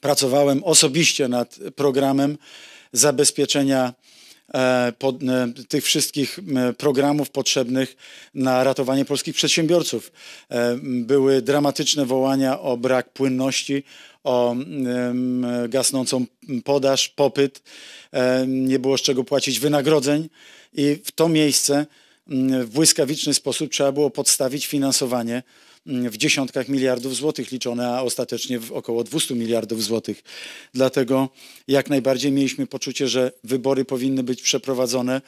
pracowałem osobiście nad programem zabezpieczenia E, po, e, tych wszystkich programów potrzebnych na ratowanie polskich przedsiębiorców. E, były dramatyczne wołania o brak płynności, o gasnącą podaż, popyt. Nie było z czego płacić wynagrodzeń i w to miejsce w błyskawiczny sposób trzeba było podstawić finansowanie Mm, w dziesiątkach miliardów złotych liczone, a ostatecznie w około 200 miliardów złotych. Dlatego jak najbardziej mieliśmy poczucie, że wybory powinny być przeprowadzone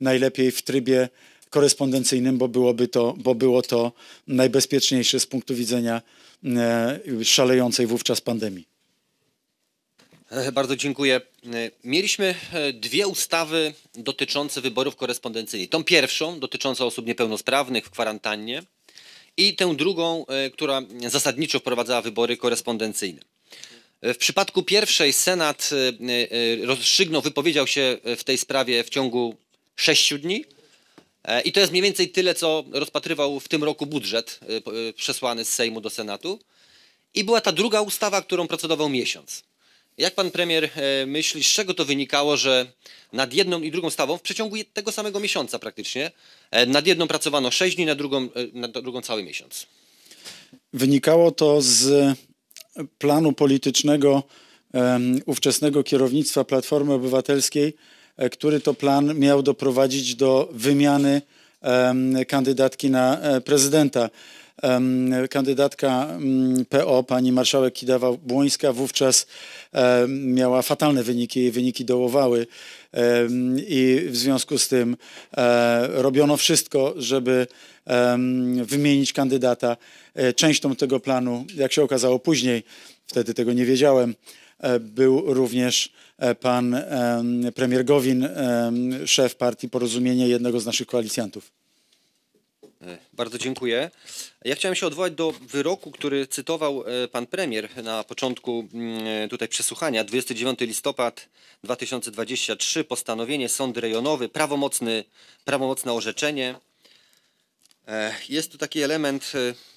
najlepiej w trybie korespondencyjnym, bo, byłoby to, bo było to najbezpieczniejsze z punktu widzenia e, szalejącej wówczas pandemii. E, bardzo dziękuję. E, mieliśmy dwie ustawy dotyczące wyborów korespondencyjnych. Tą pierwszą dotyczącą osób niepełnosprawnych w kwarantannie, i tę drugą, e, która zasadniczo wprowadzała wybory korespondencyjne. E, w przypadku pierwszej Senat e, rozstrzygnął, wypowiedział się w tej sprawie w ciągu sześciu dni. I to jest mniej więcej tyle, co rozpatrywał w tym roku budżet przesłany z Sejmu do Senatu. I była ta druga ustawa, którą procedował miesiąc. Jak pan premier myśli, z czego to wynikało, że nad jedną i drugą ustawą w przeciągu tego samego miesiąca praktycznie E, nad jedną pracowano 6 dni, na drugą, e, na drugą cały miesiąc. Wynikało to z planu politycznego um, ówczesnego kierownictwa Platformy Obywatelskiej, e, który to plan miał doprowadzić do wymiany um, kandydatki na prezydenta. Um, kandydatka mm, PO, pani marszałek Kidawa-Błońska, wówczas miała fatalne wyniki, jej wyniki dołowały i w związku z tym e, robiono wszystko, żeby wymienić kandydata. E, Częścią tego planu, jak się okazało później, wtedy tego nie wiedziałem, e, był również pan premier Gowin, szef partii Porozumienie, jednego z naszych koalicjantów. E, bardzo dziękuję. Ja chciałem się odwołać do wyroku, który cytował e, pan premier na początku mm, e, tutaj przesłuchania. 29 listopad 2023, postanowienie, sąd rejonowy, prawomocny, prawomocne orzeczenie. Jest tu taki element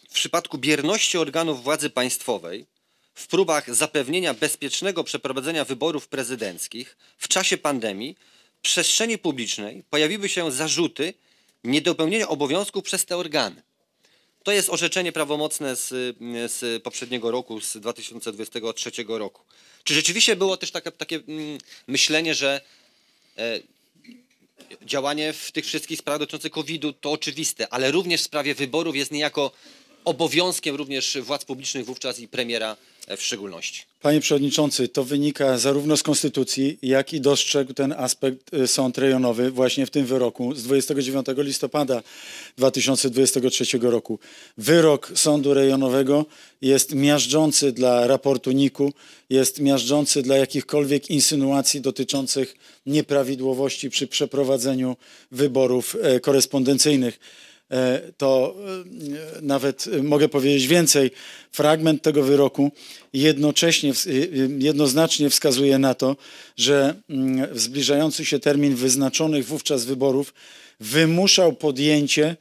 w przypadku bierności organów władzy państwowej w próbach zapewnienia bezpiecznego przeprowadzenia wyborów prezydenckich w czasie pandemii w przestrzeni publicznej pojawiły się zarzuty Niedopełnienie obowiązków przez te organy. To jest orzeczenie prawomocne z, z poprzedniego roku, z 2023 roku. Czy rzeczywiście było też takie mm, myślenie, że e, działanie w tych wszystkich sprawach dotyczących COVID-u to oczywiste, ale również w sprawie wyborów jest niejako obowiązkiem również władz publicznych wówczas i premiera e, w szczególności. Panie Przewodniczący, to wynika zarówno z Konstytucji, jak i dostrzegł ten aspekt e, sąd rejonowy właśnie w tym wyroku z 29 listopada 2023 roku. Wyrok sądu rejonowego jest miażdżący dla raportu NIK-u, jest miażdżący dla jakichkolwiek insynuacji dotyczących nieprawidłowości przy przeprowadzeniu wyborów e, korespondencyjnych. E, to e, nawet e, mogę powiedzieć więcej, fragment tego wyroku jednocześnie, jednoznacznie wskazuje na to, że mm, zbliżający się termin wyznaczonych wówczas wyborów wymuszał podjęcie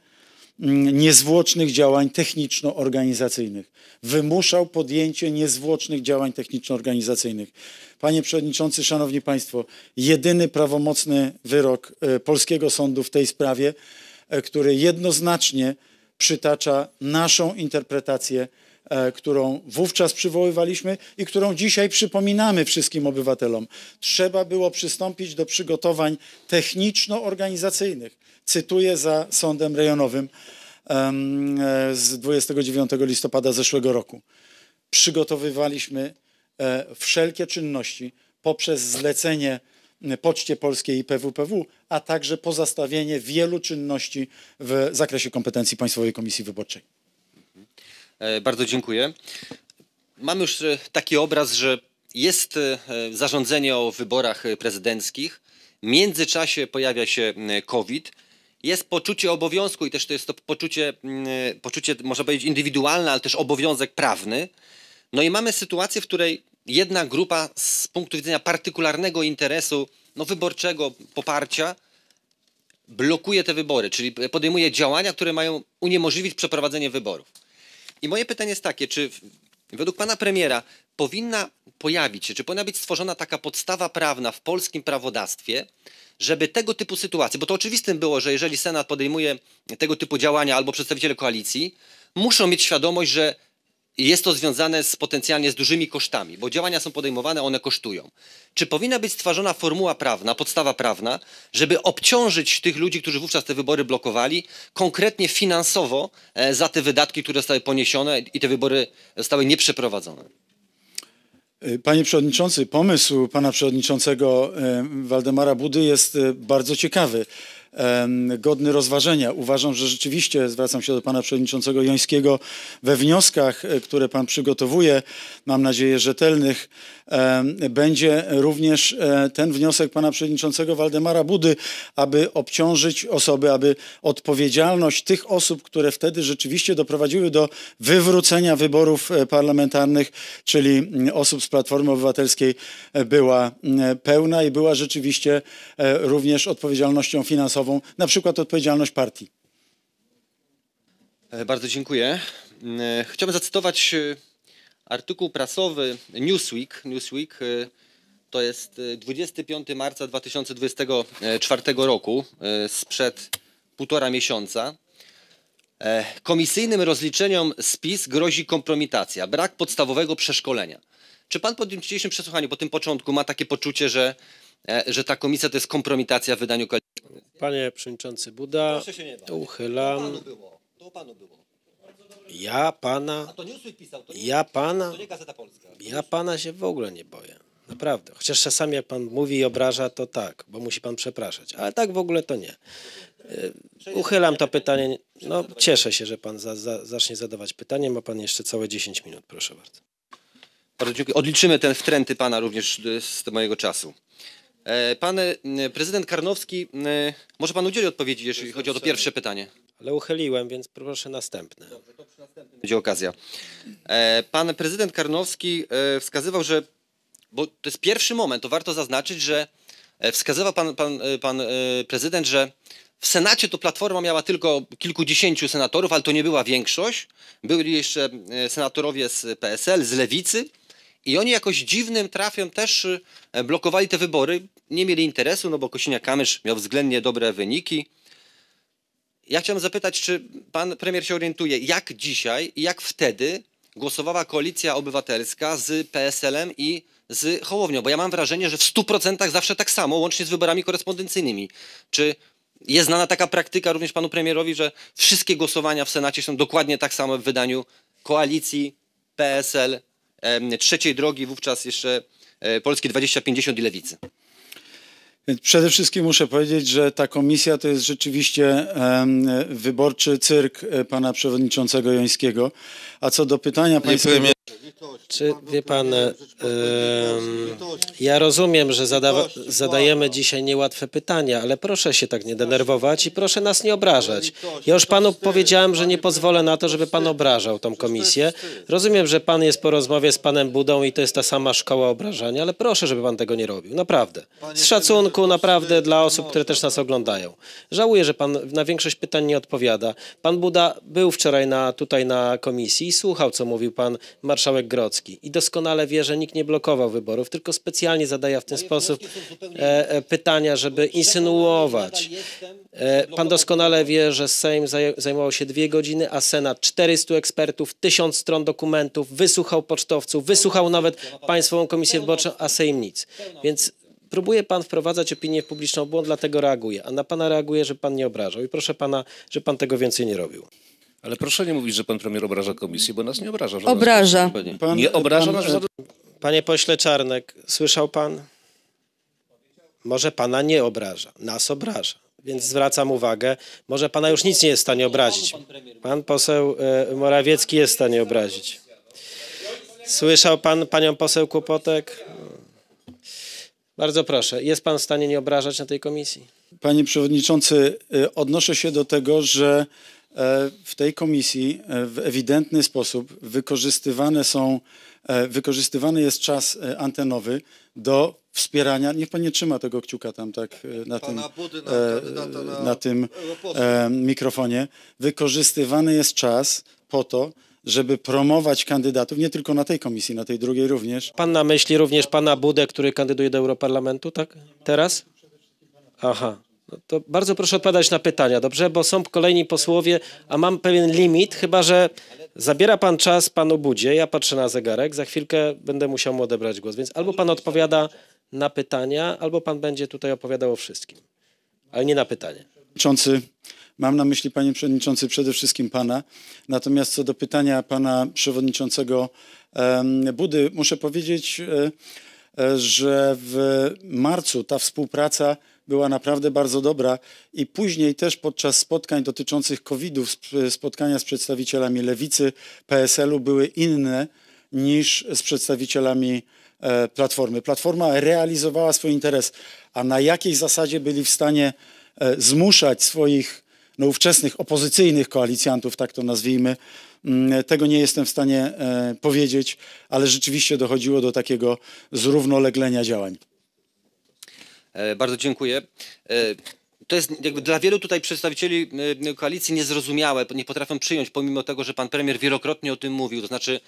mm, niezwłocznych działań techniczno-organizacyjnych. Wymuszał podjęcie niezwłocznych działań techniczno-organizacyjnych. Panie Przewodniczący, Szanowni Państwo, jedyny prawomocny wyrok polskiego sądu w tej sprawie E, który jednoznacznie przytacza naszą interpretację, e, którą wówczas przywoływaliśmy i którą dzisiaj przypominamy wszystkim obywatelom. Trzeba było przystąpić do przygotowań techniczno-organizacyjnych. Cytuję za sądem rejonowym e, z 29 listopada zeszłego roku. Przygotowywaliśmy wszelkie czynności poprzez zlecenie Poczcie Polskiej i PWPW, a także pozastawienie wielu czynności w zakresie kompetencji Państwowej Komisji Wyborczej. Mhm. E, bardzo dziękuję. Mamy już e, taki obraz, że jest e, zarządzenie o wyborach prezydenckich. W międzyczasie pojawia się COVID. Jest poczucie obowiązku i też to jest to poczucie, poczucie, można powiedzieć, indywidualne, ale też obowiązek prawny. No i mamy sytuację, w której jedna grupa z punktu widzenia partykularnego interesu no, wyborczego poparcia blokuje te wybory, czyli podejmuje działania, które mają uniemożliwić przeprowadzenie wyborów. I moje pytanie jest takie, czy według pana premiera powinna pojawić się, czy powinna być stworzona taka podstawa prawna w polskim prawodawstwie, żeby tego typu sytuacje, bo to oczywistym było, że jeżeli Senat podejmuje tego typu działania albo przedstawiciele koalicji, muszą mieć świadomość, że jest to związane z potencjalnie z dużymi kosztami, bo działania są podejmowane, one kosztują. Czy powinna być stworzona formuła prawna, podstawa prawna, żeby obciążyć tych ludzi, którzy wówczas te wybory blokowali, konkretnie finansowo e, za te wydatki, które zostały poniesione i te wybory zostały nieprzeprowadzone? E, panie Przewodniczący, pomysł Pana Przewodniczącego e, Waldemara Budy jest bardzo ciekawy godny rozważenia. Uważam, że rzeczywiście, zwracam się do pana przewodniczącego Jońskiego, we wnioskach, e, które pan przygotowuje, mam nadzieję rzetelnych, będzie również e, ten wniosek pana przewodniczącego Waldemara Budy, aby obciążyć osoby, aby odpowiedzialność tych osób, które wtedy rzeczywiście doprowadziły do wywrócenia wyborów e, parlamentarnych, czyli osób z Platformy Obywatelskiej była pełna i była rzeczywiście również odpowiedzialnością finansową finansową, na przykład odpowiedzialność partii. E, bardzo dziękuję. E, chciałbym zacytować e, artykuł prasowy Newsweek. Newsweek to jest 25 marca 2024 roku, sprzed półtora miesiąca. Komisyjnym rozliczeniom spis grozi kompromitacja, brak podstawowego przeszkolenia. Czy pan po tym dzisiejszym przesłuchaniu, po tym początku ma takie poczucie, że, że ta komisja to jest kompromitacja w wydaniu Panie Przewodniczący Buda, uchylam. Ja pana, ja pana, ja pana się w ogóle nie boję. Naprawdę. Chociaż czasami jak pan mówi i obraża, to tak, bo musi pan przepraszać. Ale tak w ogóle to nie. Y, uchylam to pytanie. No, cieszę się, że pan za, za, zacznie zadawać pytanie. Ma pan jeszcze całe 10 minut, proszę bardzo. dziękuję. Odliczymy ten wtręty pana również z mojego czasu. E, pan e, prezydent Karnowski, e, może pan udzieli odpowiedzi, jeśli chodzi o to pierwsze pytanie. Ale uchyliłem, więc proszę następne. Dobrze, to przy następnym będzie okazja. Pan prezydent Karnowski wskazywał, że, bo to jest pierwszy moment, to warto zaznaczyć, że wskazywał pan, pan, pan prezydent, że w Senacie to Platforma miała tylko kilkudziesięciu senatorów, ale to nie była większość. Byli jeszcze senatorowie z PSL, z Lewicy. I oni jakoś dziwnym trafią też e, blokowali te wybory. Nie mieli interesu, no bo Kosiniak-Kamysz miał względnie dobre wyniki. Ja chciałem zapytać, czy pan premier się orientuje, jak dzisiaj i jak wtedy głosowała koalicja obywatelska z PSL-em i z Hołownią? Bo ja mam wrażenie, że w 100% zawsze tak samo, łącznie z wyborami korespondencyjnymi. Czy jest znana taka praktyka również panu premierowi, że wszystkie głosowania w Senacie są dokładnie tak samo w wydaniu koalicji PSL trzeciej drogi, wówczas jeszcze e, Polski 2050 i Lewicy? przede wszystkim muszę powiedzieć, że ta komisja to jest rzeczywiście wyborczy cyrk e, pana przewodniczącego Jońskiego. A co do pytania no państwa... Panie premier... Czy wie pan, ja rozumiem, że zadajemy dzisiaj niełatwe pytania, ale proszę się tak nie denerwować i proszę nas nie obrażać. Ja już panu powiedziałem, że nie pozwolę na to, żeby pan obrażał tą komisję. Rozumiem, że pan jest po rozmowie z panem Budą i to jest ta sama szkoła obrażania, ale proszę, żeby pan tego nie robił. Naprawdę. Z szacunku naprawdę dla osób, które też nas oglądają. Żałuję, że pan na większość pytań nie odpowiada. Pan Buda był wczoraj na, tutaj na komisji i słuchał, co mówił pan marszałek Grodzki i doskonale wie, że nikt nie blokował wyborów, tylko specjalnie zadaje w ten Moje sposób e, e, pytania, żeby insynuować. E, pan doskonale wie, że Sejm zajmował się dwie godziny, a Senat 400 ekspertów, 1000 stron dokumentów, wysłuchał pocztowców, wysłuchał nawet Państwową Komisję Wyborczą, a Sejm nic. Więc próbuje pan wprowadzać opinię publiczną bo błąd, dlatego reaguje. A na pana reaguje, że pan nie obrażał. I proszę pana, że pan tego więcej nie robił. Ale proszę nie mówić, że pan premier obraża komisję, bo nas nie obraża. Obraża. pan, nie obraża pan, nas. Panie pośle Czarnek, słyszał pan? Może pana nie obraża, nas obraża. Więc zwracam uwagę, może pana już nic nie jest w stanie obrazić. Pan poseł e, Morawiecki jest w stanie obrazić. Słyszał pan panią poseł Kłopotek? Bardzo proszę, jest pan w stanie nie obrażać na tej komisji? Panie przewodniczący, e, odnoszę się do tego, że E, w tej komisji e, w ewidentny sposób wykorzystywane są, e, wykorzystywany jest czas antenowy do wspierania. Niech pan nie trzyma tego kciuka tam tak na Pana tym, na, na, na, tym mikrofonie. Wykorzystywany jest czas po to, żeby promować kandydatów, nie tylko na tej komisji, na tej drugiej również. Pan na myśli również pana Budę, który kandyduje do Europarlamentu, tak? Teraz? Aha. No to bardzo proszę odpowiadać na pytania, dobrze? Bo są kolejni posłowie, a mam pewien limit, chyba że zabiera pan czas, panu Budzie. ja patrzę na zegarek, za chwilkę będę musiał mu odebrać głos, więc albo pan odpowiada na pytania, albo pan będzie tutaj opowiadał o wszystkim, ale nie na pytanie. Przewodniczący, mam na myśli panie przewodniczący przede wszystkim pana, natomiast co do pytania pana przewodniczącego Budy, muszę powiedzieć, e, e, że w marcu ta współpraca była naprawdę bardzo dobra i później też podczas spotkań dotyczących COVID-u, spotkania z przedstawicielami lewicy, PSL-u były inne niż z przedstawicielami e, Platformy. Platforma realizowała swój interes, a na jakiej zasadzie byli w stanie e, zmuszać swoich no, ówczesnych opozycyjnych koalicjantów, tak to nazwijmy, tego nie jestem w stanie e, powiedzieć, ale rzeczywiście dochodziło do takiego zrównoleglenia działań. E, bardzo dziękuję. E, to jest jakby dla wielu tutaj przedstawicieli e, koalicji niezrozumiałe, nie potrafią przyjąć, pomimo tego, że pan premier wielokrotnie o tym mówił. To znaczy,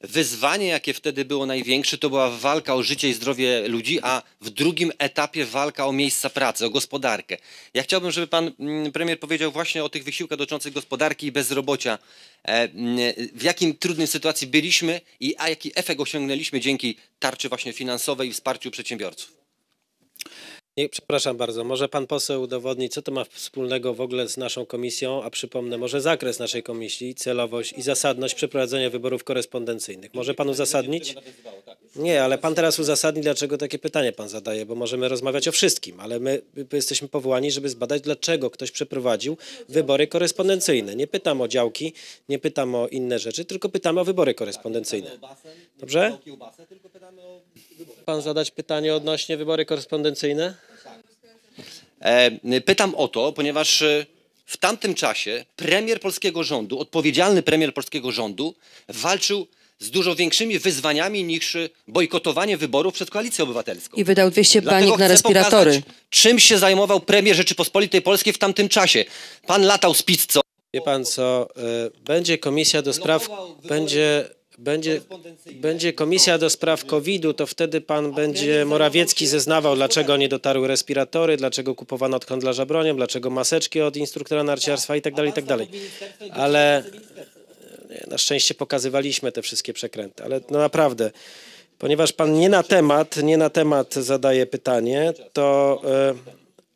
wyzwanie, jakie wtedy było największe, to była walka o życie i zdrowie ludzi, a w drugim etapie walka o miejsca pracy, o gospodarkę. Ja chciałbym, żeby pan mm, premier powiedział właśnie o tych wysiłkach dotyczących gospodarki i bezrobocia. Mm, w jakim trudnej sytuacji byliśmy i a jaki efekt osiągnęliśmy dzięki tarczy właśnie finansowej i wsparciu przedsiębiorców? Nie, przepraszam bardzo, może pan poseł udowodni, co to ma wspólnego w ogóle z naszą komisją, a przypomnę, może zakres naszej komisji, celowość i zasadność przeprowadzenia wyborów korespondencyjnych. Może pan uzasadnić? Tak. Nie, ale pan teraz uzasadni, dlaczego takie pytanie pan zadaje, bo możemy rozmawiać o wszystkim, ale my jesteśmy powołani, żeby zbadać, dlaczego ktoś przeprowadził wybory korespondencyjne. Nie pytam o działki, nie pytam o inne rzeczy, tylko pytamy o wybory korespondencyjne. Tak, Dobrze? Pan zadać pytanie odnośnie wybory korespondencyjne? E, pytam o to, ponieważ e, w tamtym czasie premier polskiego rządu, odpowiedzialny premier polskiego rządu, walczył z dużo większymi wyzwaniami niż e, bojkotowanie wyborów przez Koalicję Obywatelską. I wydał 200 banik na respiratory. Pokazać, czym się zajmował premier Rzeczypospolitej Polskiej w tamtym czasie? Pan latał z pizzą. Wie pan co, będzie komisja do spraw, będzie będzie, będzie komisja do spraw COVID-u, to wtedy pan będzie Morawiecki zeznawał, dlaczego nie dotarły respiratory, dlaczego kupowano od handlarza bronią, dlaczego maseczki od instruktora narciarstwa tak. i tak dalej, i tak dalej. Ale na szczęście pokazywaliśmy te wszystkie przekręty, ale no naprawdę, ponieważ pan nie na temat, nie na temat zadaje pytanie, to e,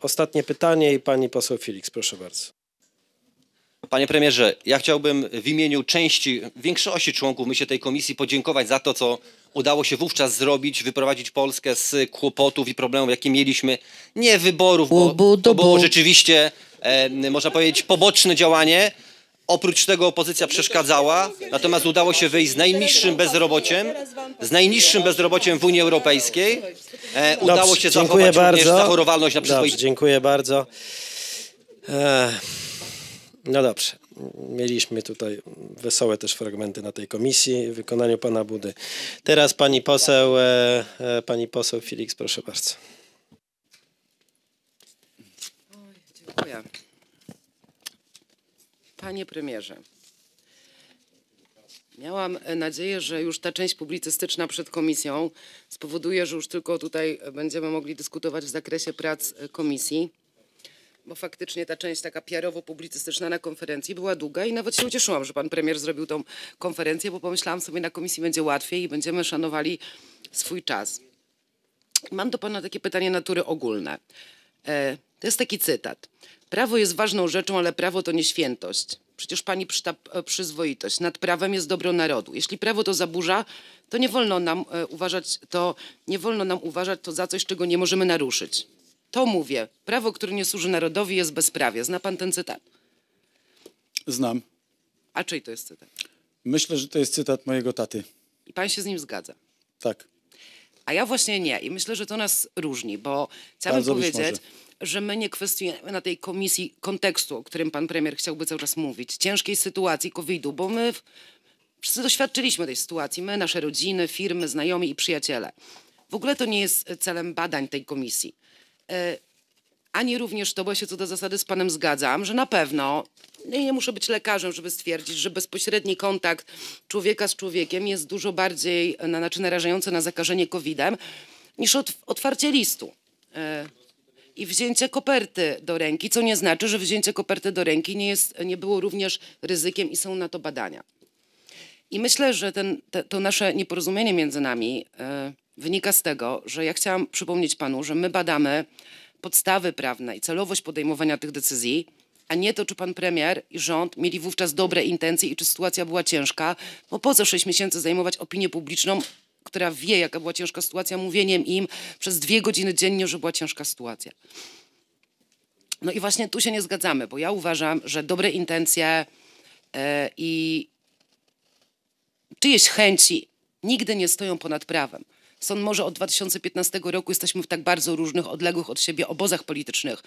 ostatnie pytanie i pani poseł Felix, proszę bardzo. Panie premierze, ja chciałbym w imieniu części, większości członków myślę tej komisji podziękować za to, co udało się wówczas zrobić, wyprowadzić Polskę z kłopotów i problemów, jakie mieliśmy. Nie wyborów, bo to było rzeczywiście, e, można powiedzieć, poboczne działanie. Oprócz tego opozycja przeszkadzała, natomiast udało się wyjść z najniższym bezrobociem, z najniższym bezrobociem w Unii Europejskiej. E, udało się zachować bardzo. zachorowalność na przyzwoitość. Dziękuję bardzo. E... No dobrze, mieliśmy tutaj wesołe też fragmenty na tej komisji w wykonaniu pana Budy. Teraz pani poseł, e, e, pani poseł Felix, proszę bardzo. dziękuję. Panie premierze, miałam nadzieję, że już ta część publicystyczna przed komisją spowoduje, że już tylko tutaj będziemy mogli dyskutować w zakresie prac komisji bo faktycznie ta część taka PR-owo-publicystyczna na konferencji była długa i nawet się ucieszyłam, że pan premier zrobił tą konferencję, bo pomyślałam sobie, na komisji będzie łatwiej i będziemy szanowali swój czas. Mam do pana takie pytanie natury ogólne. E, to jest taki cytat. Prawo jest ważną rzeczą, ale prawo to nie świętość. Przecież pani e, przyzwoitość. Nad prawem jest dobro narodu. Jeśli prawo to zaburza, to nie wolno nam e, uważać to, nie wolno nam uważać to za coś, czego nie możemy naruszyć. To mówię. Prawo, które nie służy narodowi, jest bezprawie. Zna pan ten cytat? Znam. A czyj to jest cytat? Myślę, że to jest cytat mojego taty. I pan się z nim zgadza? Tak. A ja właśnie nie. I myślę, że to nas różni, bo chciałabym powiedzieć, że my nie kwestionujemy na tej komisji kontekstu, o którym pan premier chciałby cały czas mówić, ciężkiej sytuacji COVID-u, bo my wszyscy doświadczyliśmy tej sytuacji. My, nasze rodziny, firmy, znajomi i przyjaciele. W ogóle to nie jest celem badań tej komisji. E, ani również to, bo ja się co do zasady z panem zgadzam, że na pewno, no i nie muszę być lekarzem, żeby stwierdzić, że bezpośredni kontakt człowieka z człowiekiem jest dużo bardziej, e, na, znaczy narażający na zakażenie COVID-em, niż od, otwarcie listu e, i wzięcie koperty do ręki, co nie znaczy, że wzięcie koperty do ręki nie, jest, nie było również ryzykiem i są na to badania. I myślę, że ten, te, to nasze nieporozumienie między nami wynika z tego, że ja chciałam przypomnieć panu, że my badamy podstawy prawne i celowość podejmowania tych decyzji, a nie to, czy pan premier i rząd mieli wówczas dobre intencje i czy sytuacja była ciężka, bo po co 6 miesięcy zajmować opinię publiczną, która wie, jaka była ciężka sytuacja, mówieniem im przez dwie godziny dziennie, że była ciężka sytuacja. No i właśnie tu się nie zgadzamy, bo ja uważam, że dobre intencje yy, i czyjeś chęci nigdy nie stoją ponad prawem. Stąd może od 2015 roku jesteśmy w tak bardzo różnych, odległych od siebie obozach politycznych,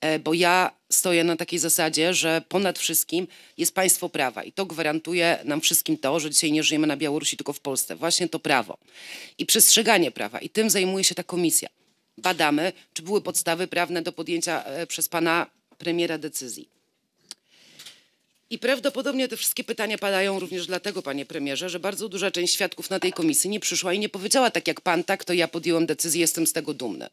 e, bo ja stoję na takiej zasadzie, że ponad wszystkim jest państwo prawa i to gwarantuje nam wszystkim to, że dzisiaj nie żyjemy na Białorusi, tylko w Polsce. Właśnie to prawo i przestrzeganie prawa i tym zajmuje się ta komisja. Badamy, czy były podstawy prawne do podjęcia e, przez pana premiera decyzji. I prawdopodobnie te wszystkie pytania padają również dlatego, panie premierze, że bardzo duża część świadków na tej komisji nie przyszła i nie powiedziała tak jak pan, tak to ja podjęłam decyzję, jestem z tego dumny.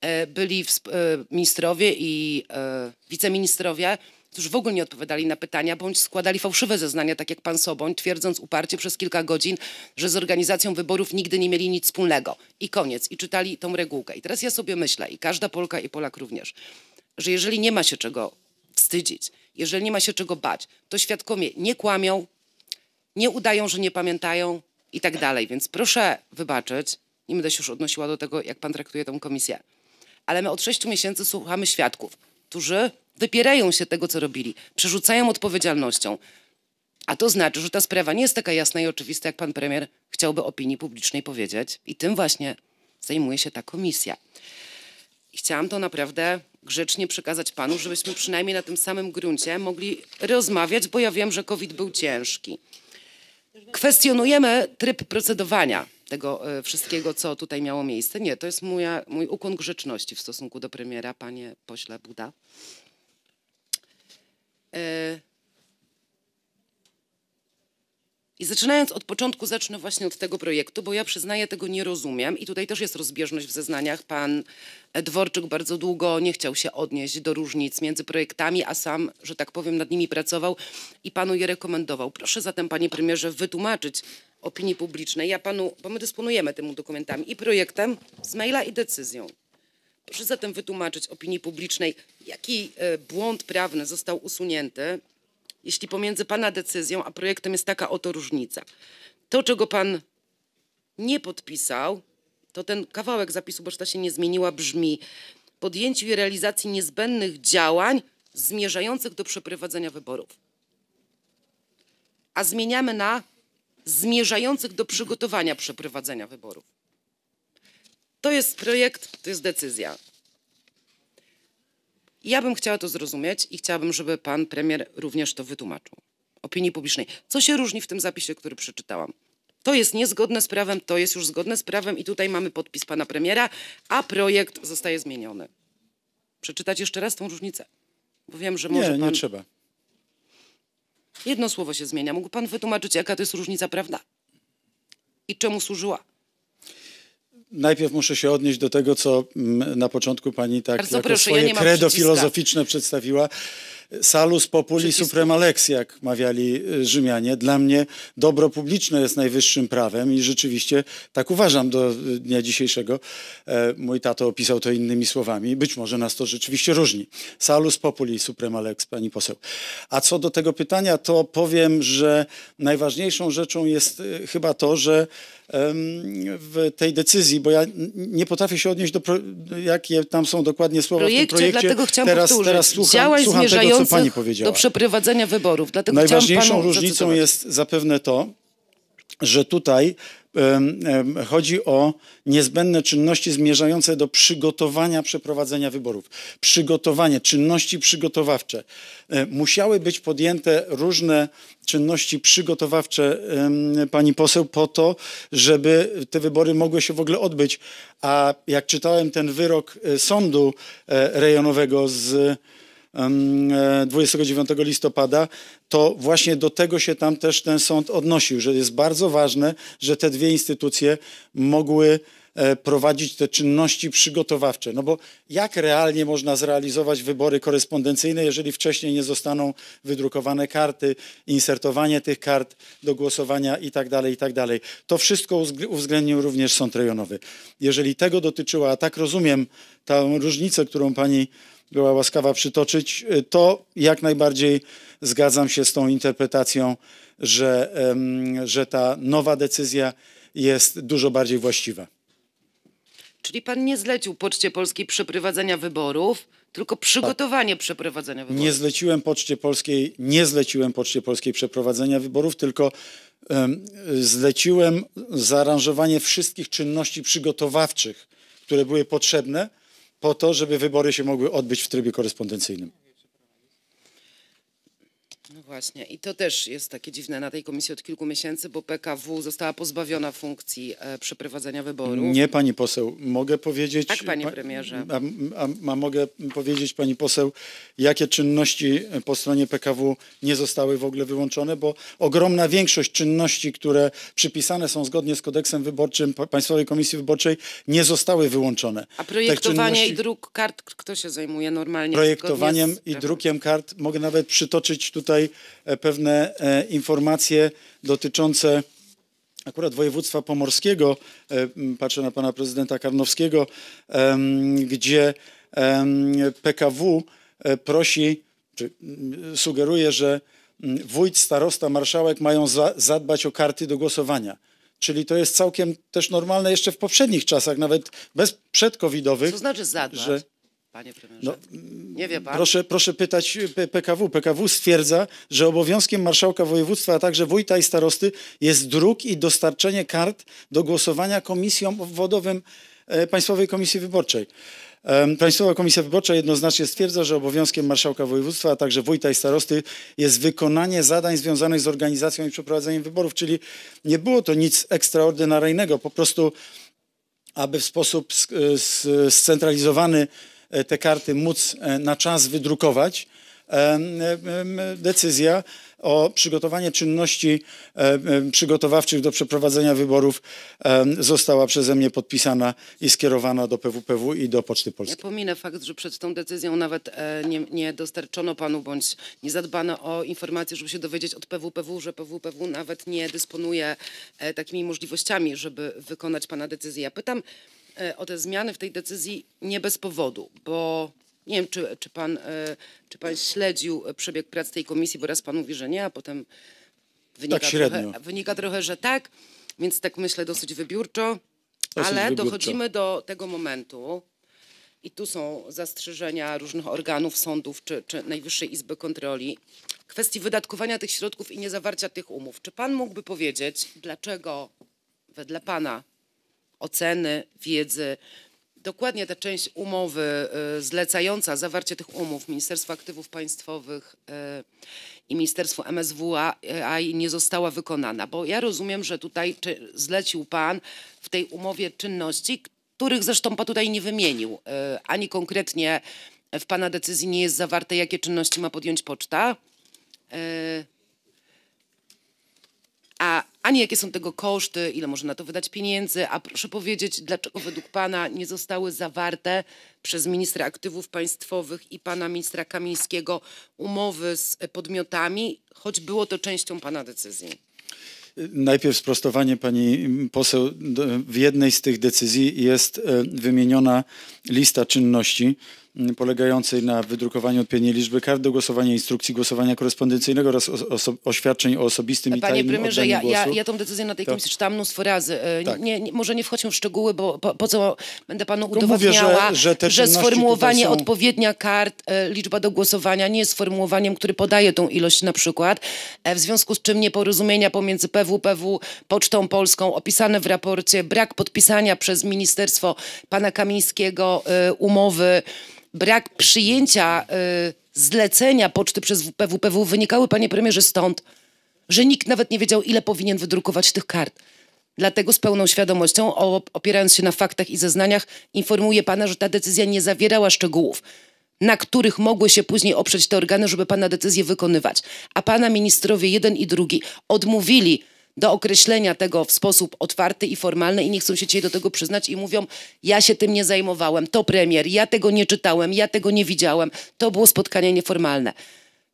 E, byli e, ministrowie i e, wiceministrowie, którzy w ogóle nie odpowiadali na pytania, bądź składali fałszywe zeznania, tak jak pan Soboń, twierdząc uparcie przez kilka godzin, że z organizacją wyborów nigdy nie mieli nic wspólnego. I koniec. I czytali tą regułkę. I teraz ja sobie myślę, i każda Polka i Polak również, że jeżeli nie ma się czego wstydzić, jeżeli nie ma się czego bać, to świadkomie nie kłamią, nie udają, że nie pamiętają i tak dalej. Więc proszę wybaczyć, nie będę się już odnosiła do tego, jak pan traktuje tę komisję. Ale my od sześciu miesięcy słuchamy świadków, którzy wypierają się tego, co robili, przerzucają odpowiedzialnością. A to znaczy, że ta sprawa nie jest taka jasna i oczywista, jak pan premier chciałby opinii publicznej powiedzieć. I tym właśnie zajmuje się ta komisja. I chciałam to naprawdę grzecznie przekazać panu, żebyśmy przynajmniej na tym samym gruncie mogli rozmawiać, bo ja wiem, że COVID był ciężki. Kwestionujemy tryb procedowania tego e, wszystkiego, co tutaj miało miejsce. Nie, to jest moja, mój ukłon grzeczności w stosunku do premiera, panie pośle Buda. E, I zaczynając od początku, zacznę właśnie od tego projektu, bo ja przyznaję, tego nie rozumiem. I tutaj też jest rozbieżność w zeznaniach. Pan Dworczyk bardzo długo nie chciał się odnieść do różnic między projektami, a sam, że tak powiem, nad nimi pracował i panu je rekomendował. Proszę zatem, panie premierze, wytłumaczyć opinii publicznej. Ja panu, bo my dysponujemy temu dokumentami i projektem z maila i decyzją. Proszę zatem wytłumaczyć opinii publicznej, jaki e, błąd prawny został usunięty jeśli pomiędzy Pana decyzją a projektem jest taka oto różnica. To, czego Pan nie podpisał, to ten kawałek zapisu, bo ta się nie zmieniła, brzmi podjęciu i realizacji niezbędnych działań zmierzających do przeprowadzenia wyborów. A zmieniamy na zmierzających do przygotowania przeprowadzenia wyborów. To jest projekt, to jest decyzja ja bym chciała to zrozumieć i chciałabym, żeby pan premier również to wytłumaczył opinii publicznej. Co się różni w tym zapisie, który przeczytałam? To jest niezgodne z prawem, to jest już zgodne z prawem i tutaj mamy podpis pana premiera, a projekt zostaje zmieniony. Przeczytać jeszcze raz tą różnicę? Bo wiem, że może Nie, pan... nie trzeba. Jedno słowo się zmienia. Mógł pan wytłumaczyć, jaka to jest różnica prawna? I czemu służyła? Najpierw muszę się odnieść do tego, co na początku pani tak jako proszę, swoje ja kredo filozoficzne przedstawiła. Salus populi suprema lex, jak mawiali y, Rzymianie. Dla mnie dobro publiczne jest najwyższym prawem i rzeczywiście tak uważam do y, dnia dzisiejszego. E, mój tato opisał to innymi słowami. Być może nas to rzeczywiście różni. Salus populi suprema lex, pani poseł. A co do tego pytania, to powiem, że najważniejszą rzeczą jest y, chyba to, że w tej decyzji, bo ja nie potrafię się odnieść do, jakie tam są dokładnie słowa projekcie, w tym projekcie. Dlatego chciałam teraz, powtórzyć. teraz słucham, Działaś słucham co pani powiedziała. do przeprowadzenia wyborów. Dlatego Najważniejszą różnicą zacytować. jest zapewne to, że tutaj chodzi o niezbędne czynności zmierzające do przygotowania przeprowadzenia wyborów. Przygotowanie, czynności przygotowawcze. E, musiały być podjęte różne czynności przygotowawcze pani poseł po to, żeby te wybory mogły się w ogóle odbyć. A jak czytałem ten wyrok e, sądu e, rejonowego z 29 e, listopada, to właśnie do tego się tam też ten sąd odnosił, że jest bardzo ważne, że te dwie instytucje mogły e, prowadzić te czynności przygotowawcze. No bo jak realnie można zrealizować wybory korespondencyjne, jeżeli wcześniej nie zostaną wydrukowane karty, insertowanie tych kart do głosowania i i tak dalej tak dalej. To wszystko uwzględnił również sąd rejonowy. Jeżeli tego dotyczyła, a tak rozumiem tę różnicę, którą pani była łaskawa przytoczyć, y, to jak najbardziej zgadzam się z tą interpretacją, że, że ta nowa decyzja jest dużo bardziej właściwa. Czyli pan nie zlecił Poczcie Polskiej przeprowadzenia wyborów, tylko przygotowanie przeprowadzenia wyborów. Nie zleciłem Poczcie Polskiej, nie zleciłem Poczcie Polskiej przeprowadzenia wyborów, tylko um, zleciłem zaaranżowanie wszystkich czynności przygotowawczych, które były potrzebne po to, żeby wybory się mogły odbyć w trybie korespondencyjnym. No właśnie i to też jest takie dziwne na tej komisji od kilku miesięcy, bo PKW została pozbawiona funkcji e, przeprowadzenia wyborów. Nie pani poseł, mogę powiedzieć... Tak panie premierze. A, a, a mogę powiedzieć pani poseł, jakie czynności e, po stronie PKW nie zostały w ogóle wyłączone, bo ogromna większość czynności, które przypisane są zgodnie z kodeksem wyborczym Państwowej Komisji Wyborczej nie zostały wyłączone. A projektowanie czynności... i druk kart, kto się zajmuje normalnie? Projektowaniem z... i drukiem kart mogę nawet przytoczyć tutaj E, pewne e, informacje dotyczące akurat województwa pomorskiego, e, patrzę na pana prezydenta Karnowskiego, gdzie PKW prosi, czy sugeruje, że wójt, starosta, marszałek mają zadbać o karty do głosowania. Czyli to jest całkiem też normalne jeszcze w poprzednich czasach, nawet bez przedkowidowych. Co znaczy zadbać? Że Panie premierze, no, nie wie pan. Proszę, proszę pytać PKW. PKW stwierdza, że obowiązkiem marszałka województwa, a także wójta i starosty jest druk i dostarczenie kart do głosowania komisjom obwodowym e, Państwowej Komisji Wyborczej. Państwowa Komisja Wyborcza jednoznacznie stwierdza, że obowiązkiem marszałka województwa, a także wójta i starosty jest wykonanie zadań związanych z organizacją i przeprowadzeniem wyborów, czyli nie było to nic ekstraordynaryjnego, po prostu aby w sposób e, scentralizowany E, te karty móc e, na czas wydrukować, e, decyzja o przygotowanie czynności przygotowawczych do przeprowadzenia wyborów została przeze mnie podpisana i skierowana do PWPW i do Poczty Polskiej. Ja pominę fakt, że przed tą decyzją nawet nie, nie, dostarczono panu bądź nie zadbano o informacje, żeby się dowiedzieć od PWPW, że PWPW nawet nie dysponuje takimi możliwościami, żeby wykonać pana decyzję. Ja pytam E, o te zmiany w tej decyzji nie bez powodu, bo nie wiem, czy, czy, pan, e, czy pan śledził e, przebieg prac tej komisji, bo raz pan mówi, że nie, a potem wynika, tak trochę, wynika trochę, że tak, więc tak myślę dosyć wybiórczo, dosyć ale wybiórczo. dochodzimy do tego momentu i tu są zastrzeżenia różnych organów, sądów czy, czy Najwyższej Izby Kontroli kwestii wydatkowania tych środków i niezawarcia tych umów. Czy pan mógłby powiedzieć, dlaczego wedle pana oceny, wiedzy. Dokładnie ta część umowy y, zlecająca zawarcie tych umów Ministerstwa Aktywów Państwowych y, i Ministerstwo MSWA y, nie została wykonana, bo ja rozumiem, że tutaj zlecił Pan w tej umowie czynności, których zresztą Pan tutaj nie wymienił, ani konkretnie w Pana decyzji nie jest zawarte, jakie czynności ma podjąć poczta. A ani jakie są tego koszty, ile może na to wydać pieniędzy, a proszę powiedzieć, dlaczego według Pana nie zostały zawarte przez ministra aktywów państwowych i pana ministra Kamińskiego umowy z podmiotami, choć było to częścią Pana decyzji? Najpierw sprostowanie pani poseł. W jednej z tych decyzji jest e, wymieniona lista czynności, polegającej na wydrukowaniu odpowiedniej liczby kart do głosowania, instrukcji głosowania korespondencyjnego oraz oświadczeń o osobistym Panie i tajnym premierze, ja, ja, ja tę decyzję na tej komisji tak. czytałam mnóstwo razy. E, tak. Nie, nie, może nie wchodźmy w szczegóły, bo po, po co będę panu udowadniała, no mówię, że, że, że sformułowanie są... odpowiednia kart, e, liczba do głosowania nie jest sformułowaniem, który podaje tą ilość na przykład, e, w związku z czym nieporozumienia pomiędzy PWPW, Pocztą Polską, opisane w raporcie, brak podpisania przez ministerstwo pana Kamińskiego umowy brak przyjęcia y, zlecenia poczty przez PWPW wynikały, panie premierze, stąd, że nikt nawet nie wiedział, ile powinien wydrukować tych kart. Dlatego z pełną świadomością, opierając się na faktach i zeznaniach, informuję pana, że ta decyzja nie zawierała szczegółów, na których mogły się później oprzeć te organy, żeby pana decyzję wykonywać. A pana ministrowie jeden i drugi odmówili do określenia tego w sposób otwarty i formalny i nie chcą się dzisiaj do tego przyznać i mówią, ja się tym nie zajmowałem, to premier, ja tego nie czytałem, ja tego nie widziałem, to było spotkanie nieformalne.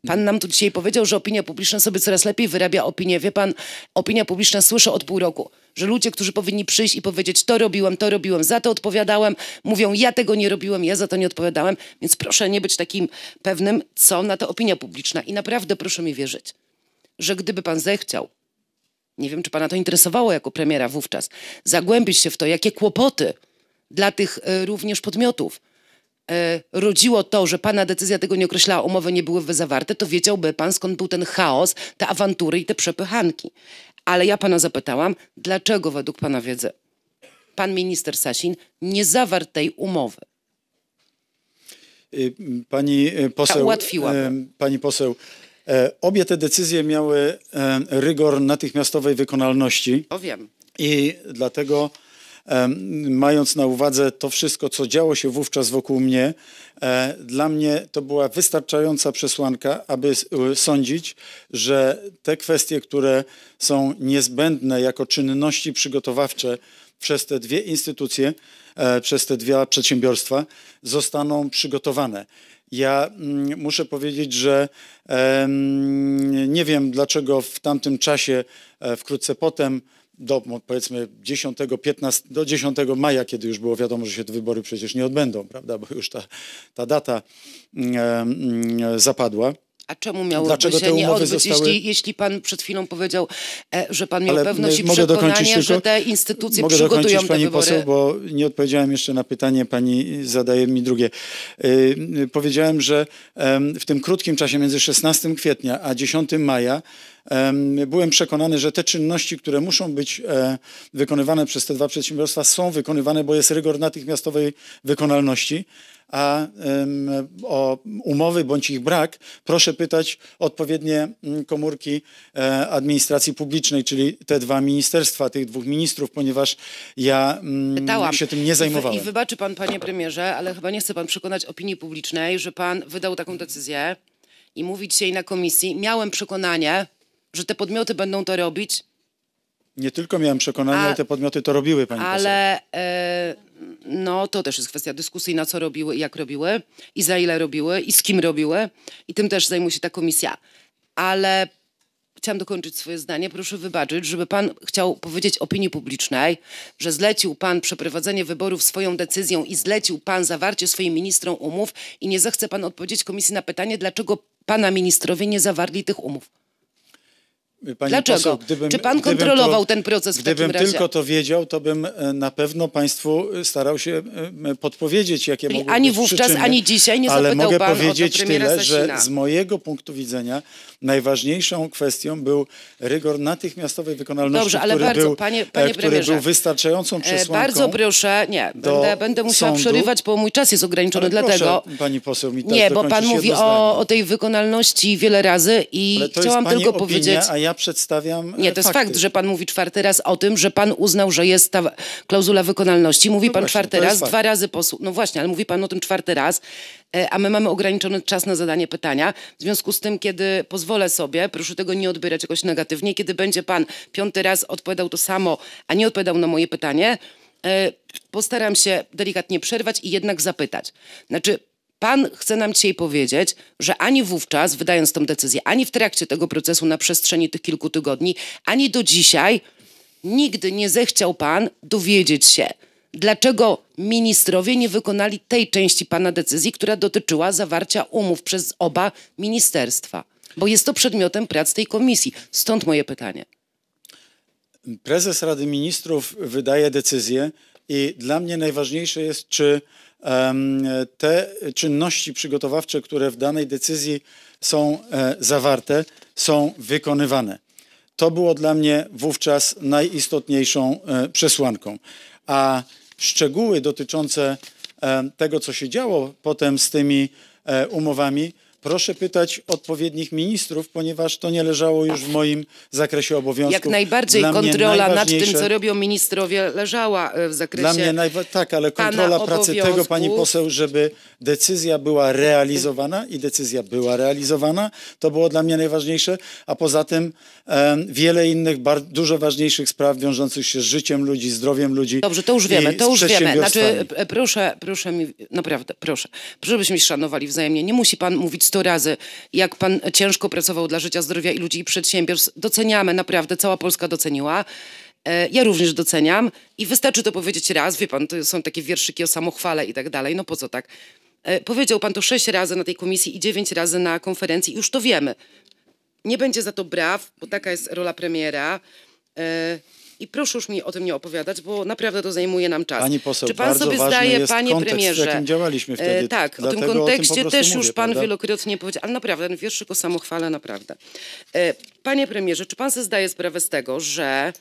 Pan nam tu dzisiaj powiedział, że opinia publiczna sobie coraz lepiej wyrabia opinię. Wie pan, opinia publiczna słyszy od pół roku, że ludzie, którzy powinni przyjść i powiedzieć to robiłem, to robiłem, za to odpowiadałem, mówią ja tego nie robiłem, ja za to nie odpowiadałem, więc proszę nie być takim pewnym, co na to opinia publiczna. I naprawdę proszę mi wierzyć, że gdyby pan zechciał, nie wiem, czy pana to interesowało jako premiera wówczas, zagłębić się w to, jakie kłopoty dla tych e, również podmiotów e, rodziło to, że pana decyzja tego nie określała, umowy nie były zawarte, to wiedziałby pan, skąd był ten chaos, te awantury i te przepychanki. Ale ja pana zapytałam, dlaczego według pana wiedzy pan minister Sasin nie zawarł tej umowy? Y, e, pani poseł. Pani poseł. E, obie te decyzje miały e, rygor natychmiastowej wykonalności. To wiem. I dlatego e, mając na uwadze to wszystko, co działo się wówczas wokół mnie, dla mnie to była wystarczająca przesłanka, aby sądzić, że te kwestie, które są niezbędne jako czynności przygotowawcze przez te dwie instytucje, przez te dwa przedsiębiorstwa, zostaną przygotowane. Ja mm, muszę powiedzieć, że nie wiem dlaczego w tamtym czasie, e, wkrótce potem, do powiedzmy 10, 15, do 10 maja, kiedy już było wiadomo, że się te wybory przecież nie odbędą, prawda, bo już ta, ta data mm, mm, zapadła. A czemu miałoby Dlaczego się nie odbyć, zostały... jeśli, jeśli pan przed chwilą powiedział, e, że pan miał Ale pewność i przekonanie, że te instytucje mogę przygotują pani te wybory? Poseł, bo nie odpowiedziałem jeszcze na pytanie, pani zadaje mi drugie. Y, y, powiedziałem, że w tym krótkim czasie między 16 kwietnia a 10 maja byłem przekonany, że te czynności, które muszą być e, wykonywane przez te dwa przedsiębiorstwa są wykonywane, bo jest rygor natychmiastowej wykonalności a o umowy bądź ich brak proszę pytać odpowiednie mm, komórki e, administracji publicznej, czyli te dwa ministerstwa, tych dwóch ministrów, ponieważ ja mm, Pytałam. się tym nie zajmowałem. I wybaczy pan, panie premierze, ale chyba nie chce pan przekonać opinii publicznej, że pan wydał taką decyzję i mówić dzisiaj na komisji, miałem przekonanie, że te podmioty będą to robić. Nie tylko miałem przekonanie, ale te podmioty to robiły, pani ale, poseł. Ale... Yy no to też jest kwestia dyskusyjna, co robiły i jak robiły, i za ile robiły, i z kim robiły. I tym też zajmuje się ta komisja. Ale chciałam dokończyć swoje zdanie. Proszę wybaczyć, żeby pan chciał powiedzieć opinii publicznej, że zlecił pan przeprowadzenie wyborów swoją decyzją i zlecił pan zawarcie swoim ministrom umów i nie zechce pan odpowiedzieć komisji na pytanie, dlaczego pana ministrowie nie zawarli tych umów. Pani Dlaczego? Poseł, gdybym, Czy pan kontrolował to, ten proces w takim razie? Gdybym tylko to wiedział, to bym e, na pewno państwu e, starał się e, podpowiedzieć, jakie mogą Ani być wówczas, przyczyny, ani dzisiaj nie Ale mogę powiedzieć tyle, Sasina. że z mojego punktu widzenia najważniejszą kwestią był rygor natychmiastowej wykonalności, Dobrze, ale który, bardzo, był, panie, panie który był wystarczającą przesłanką. Bardzo proszę, nie, będę, będę musiała sądu. przerywać, bo mój czas jest ograniczony, ale dlatego... Proszę, pani poseł, mi tak Nie, bo pan mówi o, o, tej wykonalności wiele razy i chciałam tylko opinia, powiedzieć ja przedstawiam. E, nie, to jest fakty. fakt, że pan mówi czwarty raz o tym, że pan uznał, że jest ta klauzula wykonalności. Mówi no pan właśnie, czwarty raz, fakt. dwa razy posłuch. No właśnie, ale mówi pan o tym czwarty raz, e, a my mamy ograniczony czas na zadanie pytania. W związku z tym, kiedy pozwolę sobie, proszę tego nie odbierać jakoś negatywnie, kiedy będzie pan piąty raz odpowiadał to samo, a nie odpowiadał na moje pytanie, e, postaram się delikatnie przerwać i jednak zapytać. Znaczy, Pan chce nam dzisiaj powiedzieć, że ani wówczas, wydając tą decyzję, ani w trakcie tego procesu na przestrzeni tych kilku tygodni, ani do dzisiaj, nigdy nie zechciał Pan dowiedzieć się, dlaczego ministrowie nie wykonali tej części Pana decyzji, która dotyczyła zawarcia umów przez oba ministerstwa. Bo jest to przedmiotem prac tej komisji. Stąd moje pytanie. Prezes Rady Ministrów wydaje decyzję i dla mnie najważniejsze jest, czy te czynności przygotowawcze, które w danej decyzji są e, zawarte, są wykonywane. To było dla mnie wówczas najistotniejszą e, przesłanką. A szczegóły dotyczące tego, co się działo potem z tymi e, umowami, Proszę pytać odpowiednich ministrów, ponieważ to nie leżało już w moim zakresie obowiązków. Jak najbardziej Dla kontrola nad tym, co robią ministrowie, leżała e, w zakresie. Dla mnie najwa- tak, ale kontrola pracy tego, pani poseł, żeby decyzja była realizowana i decyzja była realizowana, to było dla mnie najważniejsze, a poza tym wiele innych, dużo ważniejszych spraw wiążących się z życiem ludzi, zdrowiem ludzi. Dobrze, to już wiemy, to już wiemy. Znaczy, e, e, proszę, proszę mi, naprawdę, proszę, żebyśmy szanowali wzajemnie. Nie musi pan mówić sto razy, jak pan ciężko pracował dla życia, zdrowia i ludzi i przedsiębiorstw. Doceniamy, naprawdę, cała Polska doceniła. E, ja również doceniam i wystarczy to powiedzieć raz, wie pan, to są takie wierszyki o samochwale i tak dalej, no po co tak? E, powiedział pan to sześć razy na tej komisji i dziewięć razy na konferencji, już to wiemy. Nie będzie za to braw, bo taka jest rola premiera. E, i proszę już mi o tym nie opowiadać, bo naprawdę to zajmuje nam czas. Pani poseł, Czy pan sobie zdaje, panie kontekst, premierze? W jakim działaliśmy e, wtedy. E, tak, Dlatego o tym kontekście o tym też już pan prawda? wielokrotnie powiedział, ale naprawdę, wierszyk o samochwale, naprawdę. E, panie premierze, czy pan sobie zdaje sprawę z tego, że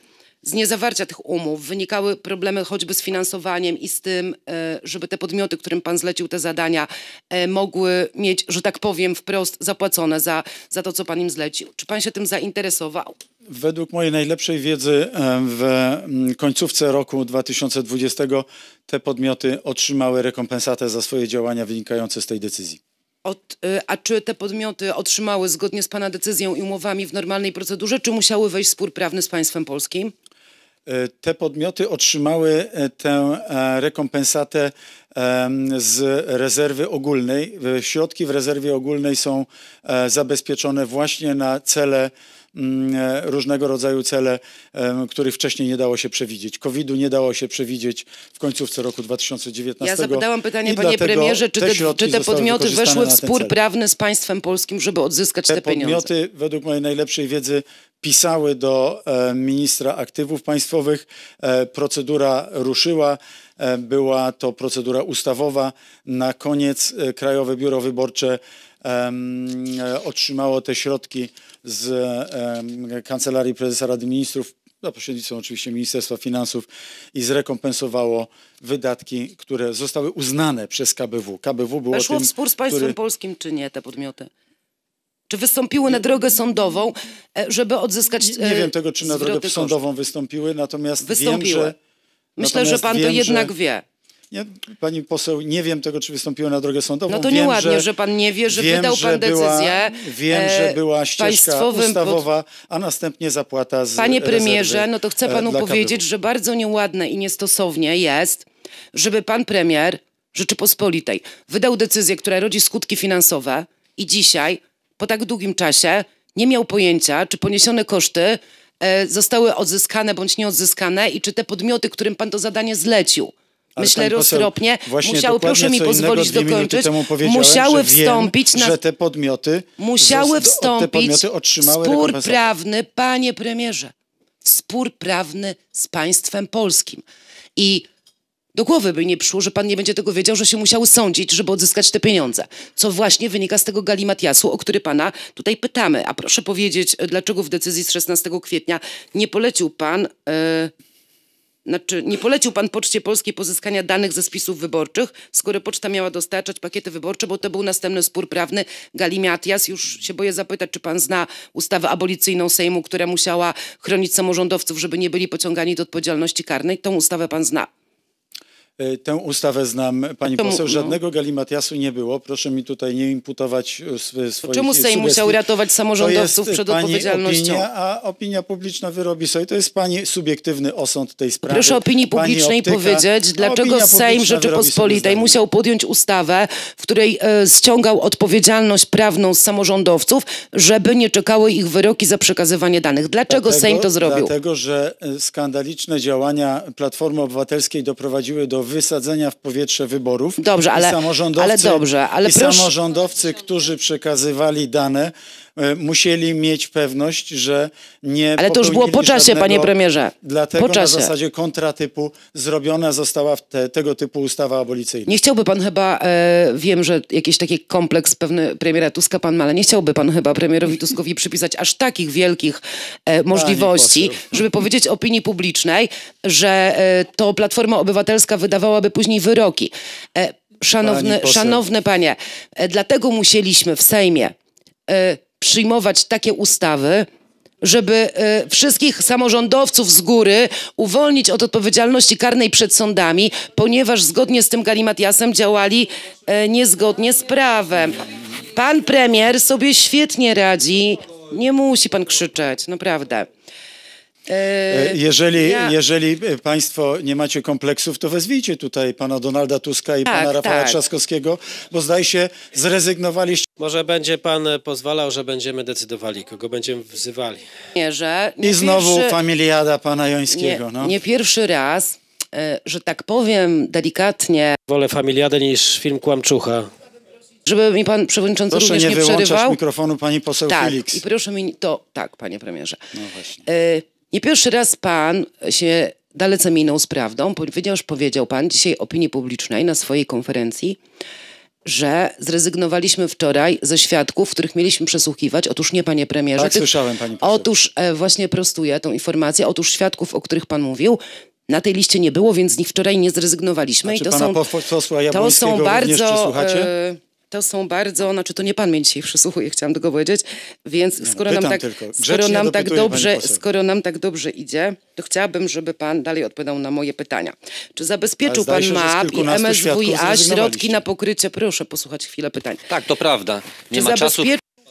z niezawarcia tych umów wynikały problemy choćby z finansowaniem i z tym, e, żeby te podmioty, którym pan zlecił te zadania, e, mogły mieć, że tak powiem, wprost zapłacone za, za to, co pan im zlecił. Czy pan się tym zainteresował? Według mojej najlepszej wiedzy e, w mm, końcówce roku 2020 te podmioty otrzymały rekompensatę za swoje działania wynikające z tej decyzji. Od, a czy te podmioty otrzymały zgodnie z Pana decyzją i umowami w normalnej procedurze, czy musiały wejść w spór prawny z państwem polskim? E, te podmioty otrzymały e, tę e, rekompensatę z rezerwy ogólnej. Środki w rezerwie ogólnej są zabezpieczone właśnie na cele mm, różnego rodzaju cele, których wcześniej nie dało się przewidzieć. COVID-u nie dało się przewidzieć w końcówce roku 2019. Ja zapytałam pytanie, panie premierze, czy te, te, czy te podmioty weszły w spór prawny z państwem polskim, żeby odzyskać te, te pieniądze? Te podmioty, według mojej najlepszej wiedzy, pisały do e, ministra aktywów państwowych. E, procedura ruszyła. E, była to procedura ustawowa. Na koniec Krajowe Biuro Wyborcze otrzymało te środki z Kancelarii Prezesa Rady Ministrów za pośrednictwem oczywiście Ministerstwa Finansów i zrekompensowało wydatki, które zostały uznane przez KBW. KBW było Weszło tym, w spór z państwem który... polskim czy nie te podmioty? Czy wystąpiły na drogę sądową, e, żeby odzyskać... Nie, e, nie wiem tego, czy na drogę sądową wystąpiły, natomiast wystąpiły. wiem, że... Myślę, że pan wiem, to jednak że... wie. Nie, pani poseł, nie wiem tego, czy wystąpiły na drogę sądową. No to nieładnie, że, że pan nie wie, że wydał pan decyzję. Była, wiem, że e, była ścieżka ustawowa, a następnie zapłata z Panie premierze, no to chcę panu powiedzieć, KBW. że bardzo nieładne i niestosownie jest, żeby pan premier Rzeczypospolitej wydał decyzję, która rodzi skutki finansowe i dzisiaj po tak długim czasie nie miał pojęcia, czy poniesione koszty e, zostały odzyskane bądź nieodzyskane i czy te podmioty, którym pan to zadanie zlecił, myślę roztropnie, musiały, proszę mi pozwolić dokończyć, musiały wstąpić wiem, na... że te podmioty musiały wstąpić te podmioty spór prawny, panie premierze, spór prawny z państwem polskim. I do głowy by nie przyszło, że pan nie będzie tego wiedział, że się musiały sądzić, żeby odzyskać te pieniądze. Co właśnie wynika z tego galimatiasu, o który pana tutaj pytamy. A proszę powiedzieć, dlaczego w decyzji z 16 kwietnia nie polecił pan... E, znaczy, nie polecił pan Poczcie Polskiej pozyskania danych ze spisów wyborczych, skoro poczta miała dostarczać pakiety wyborcze, bo to był następny spór prawny. Galimatias, już się boję zapytać, czy pan zna ustawę abolicyjną Sejmu, która musiała chronić samorządowców, żeby nie byli pociągani do odpowiedzialności karnej. Tą ustawę pan zna. E, tę ustawę znam, pani Czemu, poseł. No. Żadnego no. galimatiasu nie było. Proszę mi tutaj nie imputować e, swoich Czemu Sejm sugestii. musiał ratować samorządowców przed pani odpowiedzialnością? Opinia, a opinia publiczna wyrobi sobie. To jest pani subiektywny osąd tej sprawy. Proszę opinii publicznej optyka, powiedzieć, no, dlaczego Sejm Rzeczypospolitej musiał podjąć ustawę, w której e, ściągał odpowiedzialność prawną z samorządowców, żeby nie czekały ich wyroki za przekazywanie danych. Dlaczego dlatego, Sejm to zrobił? Dlatego, że e, skandaliczne działania Platformy Obywatelskiej doprowadziły do wysadzenia w powietrze wyborów. Dobrze, ale, I samorządowcy, ale dobrze, ale i proszę... samorządowcy, którzy przekazywali dane, E, musieli mieć pewność, że nie. Ale to już było po czasie, żadnego, panie premierze. Dlatego po czasie. na zasadzie kontratypu zrobiona została te, tego typu ustawa abolicyjna. Nie chciałby pan chyba, e, wiem, że jakiś taki kompleks pewny premiera Tuska pan ma, ale nie chciałby pan chyba premierowi Tuskowi przypisać aż takich wielkich e, możliwości, żeby powiedzieć opinii publicznej, że e, to Platforma Obywatelska wydawałaby później wyroki. E, szanowny, Pani szanowny panie, e, dlatego musieliśmy w Sejmie przyjmować takie ustawy, żeby y, wszystkich samorządowców z góry uwolnić od odpowiedzialności karnej przed sądami, ponieważ zgodnie z tym galimatiasem działali y, niezgodnie z prawem. Pan premier sobie świetnie radzi. Nie musi pan krzyczeć, naprawdę. E, jeżeli, ja... jeżeli e, państwo nie macie kompleksów, to wezwijcie tutaj pana Donalda Tuska i tak, pana Rafała tak. Trzaskowskiego, bo zdaje się zrezygnowaliście. Może będzie pan pozwalał, że będziemy decydowali, kogo będziemy wzywali. Nie, że nie I znowu pierwszy... familiada pana Jońskiego. Nie, no. nie pierwszy raz, e, że tak powiem delikatnie. Wolę familiadę niż film Kłamczucha. Żeby mi pan przewodniczący proszę również nie, nie przerywał. Proszę nie mikrofonu pani poseł tak, Felix. I proszę mi to, tak panie premierze. No właśnie. Y nie pierwszy raz pan się dalece minął z prawdą, ponieważ powiedział pan dzisiaj opinii publicznej na swojej konferencji, że zrezygnowaliśmy wczoraj ze świadków, których mieliśmy przesłuchiwać. Otóż nie, panie premierze. Tak, słyszałem, pani Otóż e, właśnie prostuję tą informację. Otóż świadków, o których pan mówił, na tej liście nie było, więc z nich wczoraj nie zrezygnowaliśmy. Znaczy I to pana są, posła to są bardzo. Czy słuchacie? E, to są bardzo, znaczy to nie pan mnie dzisiaj przysłuchuje, chciałam tylko powiedzieć, więc tak- skoro, nam tak, skoro nam tak dobrze, skoro nam tak dobrze idzie, to chciałabym, żeby pan dalej odpowiadał na moje pytania. Czy zabezpieczył pan się, MAP i MSWiA środki na pokrycie? Proszę posłuchać chwilę pytań. Tak, to prawda. Nie Czy ma czasu.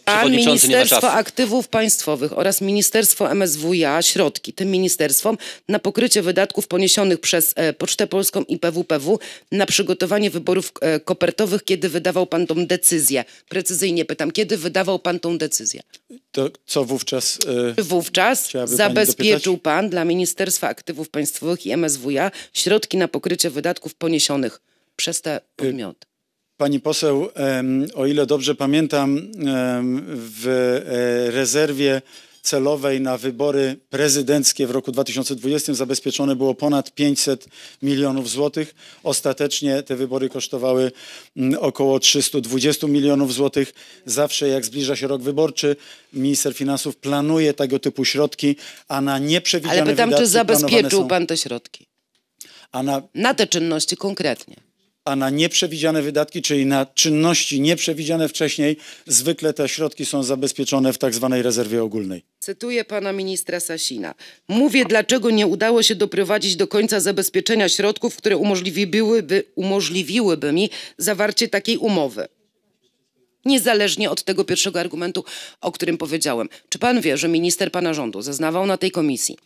A Ministerstwo Aktywów Państwowych oraz Ministerstwo MSWiA środki tym ministerstwom na pokrycie wydatków poniesionych przez e, Pocztę Polską i PWPW na przygotowanie wyborów e, kopertowych, kiedy wydawał pan tą decyzję? Precyzyjnie pytam, kiedy wydawał pan tą decyzję? To co wówczas? E, wówczas zabezpieczył pan dla Ministerstwa Aktywów Państwowych i MSWiA środki na pokrycie wydatków poniesionych przez te podmioty. Pani poseł, o ile dobrze pamiętam, w e, rezerwie celowej na wybory prezydenckie w roku 2020 zabezpieczone było ponad 500 milionów złotych. Ostatecznie te wybory kosztowały mm, około 320 milionów złotych. Zawsze jak zbliża się rok wyborczy, minister finansów planuje tego typu środki, a na nieprzewidziane Ale pytam, wydatki czy zabezpieczył są... pan te środki? A na... na te czynności konkretnie a na nieprzewidziane wydatki, czyli na czynności nieprzewidziane wcześniej, zwykle te środki są zabezpieczone w tak zwanej rezerwie ogólnej. Cytuję pana ministra Sasina. Mówię, dlaczego nie udało się doprowadzić do końca zabezpieczenia środków, które umożliwiłyby, umożliwiłyby mi zawarcie takiej umowy niezależnie od tego pierwszego argumentu, o którym powiedziałem. Czy pan wie, że minister pana rządu zeznawał na tej komisji,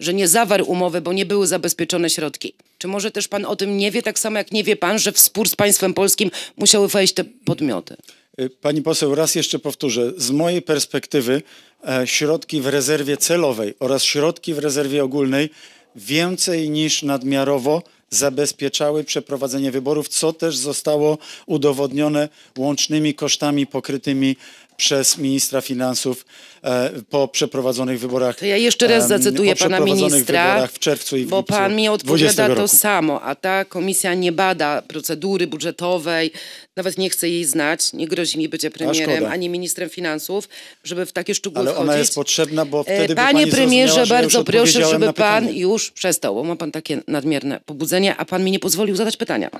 że nie zawarł umowy, bo nie były zabezpieczone środki? Czy może też pan o tym nie wie, tak samo jak nie wie pan, że w spór z państwem polskim musiały wejść te podmioty? Y, pani poseł, raz jeszcze powtórzę. Z mojej perspektywy e, środki w rezerwie celowej oraz środki w rezerwie ogólnej więcej niż nadmiarowo zabezpieczały przeprowadzenie wyborów, co też zostało udowodnione łącznymi kosztami pokrytymi przez ministra finansów E, po przeprowadzonych wyborach. To ja jeszcze raz zacytuję pana ministra, w czerwcu i w bo pan mi odpowiada to samo, a ta komisja nie bada procedury budżetowej, nawet nie chce jej znać, nie grozi mi bycie premierem ani ministrem finansów, żeby w takie szczegóły Ale wchodzić. ona jest potrzebna, bo e, wtedy Panie pani premierze, bardzo proszę, żeby pan już przestał, bo ma pan takie nadmierne pobudzenie, a pan mi nie pozwolił zadać pytania.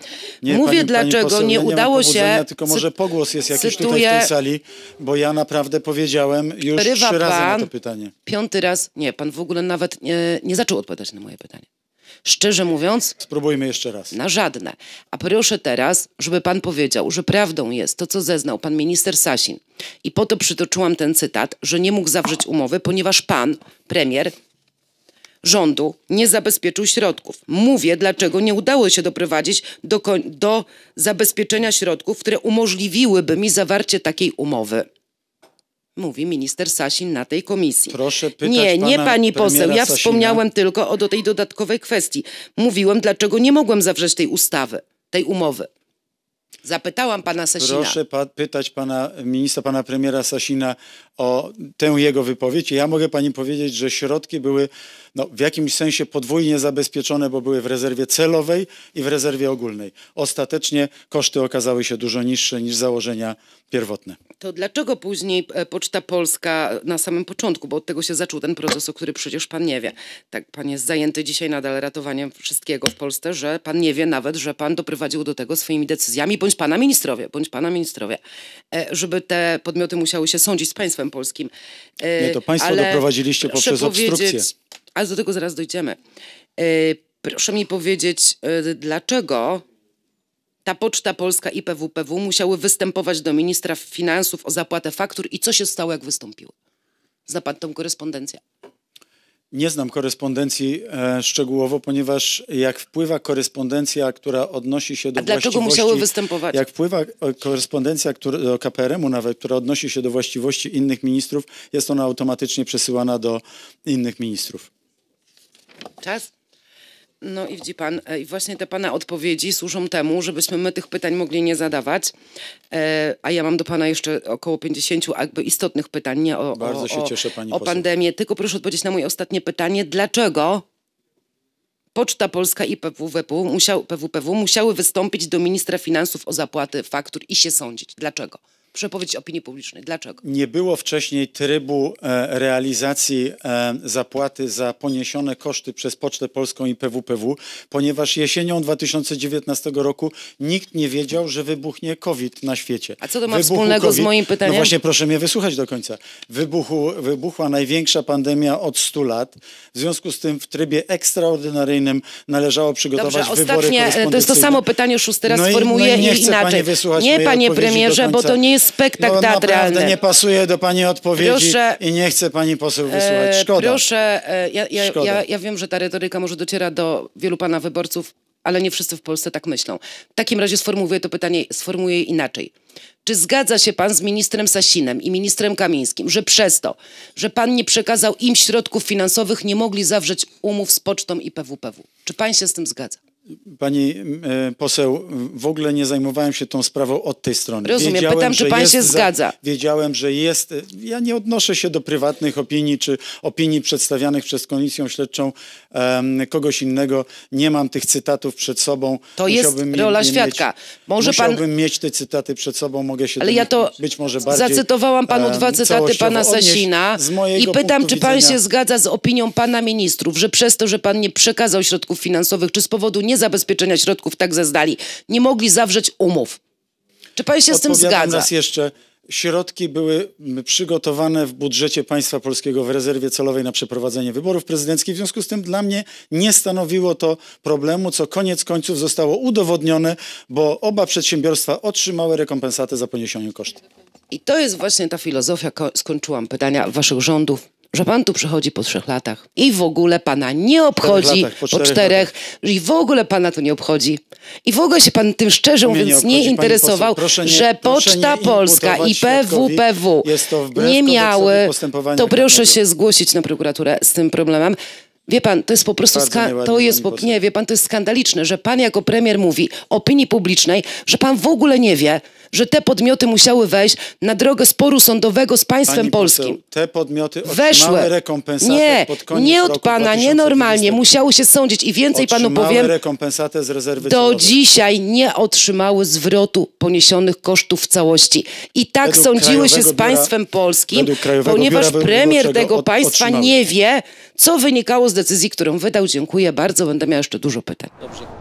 Nie, Mówię pani, dlaczego pani poseł, nie udało się... Tylko może pogłos jest jakiś cytuję, tutaj w tej sali, bo ja naprawdę powiedziałem już Odkrywa trzy razy pan, na to pytanie. Piąty raz, nie, pan w ogóle nawet nie, nie zaczął odpowiadać na moje pytanie. Szczerze mówiąc. Spróbujmy jeszcze raz. Na żadne. A proszę teraz, żeby pan powiedział, że prawdą jest to, co zeznał pan minister Sasin. I po to przytoczyłam ten cytat, że nie mógł zawrzeć umowy, ponieważ pan, premier, rządu nie zabezpieczył środków. Mówię, dlaczego nie udało się doprowadzić do, do zabezpieczenia środków, które umożliwiłyby mi zawarcie takiej umowy mówi minister Sasin na tej komisji. Proszę pytać Nie, nie pani poseł, ja wspomniałem tylko o do tej dodatkowej kwestii. Mówiłem, dlaczego nie mogłem zawrzeć tej ustawy, tej umowy. Zapytałam pana Sasina. Proszę pa pytać pana ministra, pana premiera Sasina o tę jego wypowiedź. Ja mogę pani powiedzieć, że środki były no, w jakimś sensie podwójnie zabezpieczone, bo były w rezerwie celowej i w rezerwie ogólnej. Ostatecznie koszty okazały się dużo niższe niż założenia pierwotne. To dlaczego później e, Poczta Polska na samym początku, bo od tego się zaczął ten proces, o który przecież pan nie wie. Tak, pan jest zajęty dzisiaj nadal ratowaniem wszystkiego w Polsce, że pan nie wie nawet, że pan doprowadził do tego swoimi decyzjami bądź pana ministrowie, bądź pana ministrowie, e, żeby te podmioty musiały się sądzić z państwem polskim. E, Nie, to państwo Ale doprowadziliście poprzez obstrukcję. Ale do tego zaraz dojdziemy. E, proszę mi powiedzieć, dlaczego ta Poczta Polska i PWPW musiały występować do ministra finansów o zapłatę faktur i co się stało, jak wystąpiły? Zna tą korespondencję? Nie znam korespondencji e, szczegółowo, ponieważ jak wpływa korespondencja, która odnosi się do A właściwości... dlaczego musiały występować? Jak wpływa e, korespondencja który, do KPRM-u nawet, która odnosi się do właściwości innych ministrów, jest ona automatycznie przesyłana do innych ministrów. Czas? No i widzi pan, e, i właśnie te pana odpowiedzi służą temu, żebyśmy my tych pytań mogli nie zadawać. E, a ja mam do pana jeszcze około 50 jakby istotnych pytań, nie o, Bardzo o, się o, cieszę, pani o pandemię. Tylko proszę odpowiedzieć na moje ostatnie pytanie. Dlaczego Poczta Polska i PWPW, musiał, PWPW musiały wystąpić do ministra finansów o zapłaty faktur i się sądzić? Dlaczego? przepowiedź opinii publicznej. Dlaczego? Nie było wcześniej trybu e, realizacji e, zapłaty za poniesione koszty przez Pocztę Polską i PWPW, ponieważ jesienią 2019 roku nikt nie wiedział, że wybuchnie COVID na świecie. A co to ma Wybuchu wspólnego COVID, z moim no pytaniem? No właśnie, proszę mnie wysłuchać do końca. Wybuchu, wybuchła największa pandemia od 100 lat. W związku z tym w trybie ekstraordynaryjnym należało przygotować Dobrze, wybory ostatnie, e, to jest to samo pytanie, szósty raz no i, formułuję no i nie chcę, i inaczej. nie, panie premierze, bo to nie jest jest spektakl bo no, teatralny. naprawdę nie pasuje do pani odpowiedzi proszę, i nie chce pani poseł e, wysłuchać. Szkoda. Proszę, e, ja, ja, Szkoda. Ja, ja wiem, że ta retoryka może dociera do wielu pana wyborców, ale nie wszyscy w Polsce tak myślą. W takim razie sformułuję to pytanie, sformułuję inaczej. Czy zgadza się pan z ministrem Sasinem i ministrem Kamińskim, że przez to, że pan nie przekazał im środków finansowych, nie mogli zawrzeć umów z pocztą i PWPW? Czy pan się z tym zgadza? Pani e, poseł, w ogóle nie zajmowałem się tą sprawą od tej strony. Rozumiem, wiedziałem, pytam, czy pan się zgadza. Za, wiedziałem, że jest. Ja nie odnoszę się do prywatnych opinii czy opinii przedstawianych przez Komisję Śledczą um, kogoś innego. Nie mam tych cytatów przed sobą. To musiałbym jest rola świadka. może musiałbym pan... mieć te cytaty przed sobą, mogę się Ale ja to być może bardziej. Zacytowałam panu dwa cytaty pana Sasina i pytam, czy pan widzenia... się zgadza z opinią pana ministrów, że przez to, że pan nie przekazał środków finansowych, czy z powodu nie zabezpieczenia środków tak zezdali, Nie mogli zawrzeć umów. Czy pan się z tym zgadza? nas jeszcze. Środki były przygotowane w budżecie państwa polskiego w rezerwie celowej na przeprowadzenie wyborów prezydenckich. W związku z tym dla mnie nie stanowiło to problemu, co koniec końców zostało udowodnione, bo oba przedsiębiorstwa otrzymały rekompensatę za poniesienie kosztów. I to jest właśnie ta filozofia, skończyłam pytania waszych rządów, że pan tu przychodzi po trzech latach i w ogóle pana nie obchodzi latach, po, czterech, po czterech i w ogóle pana to nie obchodzi. I w ogóle się pan tym szczerze mówiąc nie, nie interesował, nie, że Poczta Polska i PWPW nie miały, to proszę się zgłosić na prokuraturę z tym problemem. Wie pan, to jest po prostu to jest po nie, wie pan, to jest skandaliczne, że pan jako premier mówi opinii publicznej, że pan w ogóle nie wie, że te podmioty musiały wejść na drogę sporu sądowego z państwem Pani polskim. Poseł, te podmioty weszły rekompensatę nie, pod koniec nie od pana, nie normalnie, musiały się sądzić i więcej panu powiem. rekompensatę z rezerwy. Do celowej. dzisiaj nie otrzymały zwrotu poniesionych kosztów w całości. I tak według sądziły się z państwem biura, polskim, ponieważ premier tego państwa otrzymały. nie wie, co wynikało z decyzji, którą wydał. Dziękuję bardzo, będę miała jeszcze dużo pytań. Dobrze.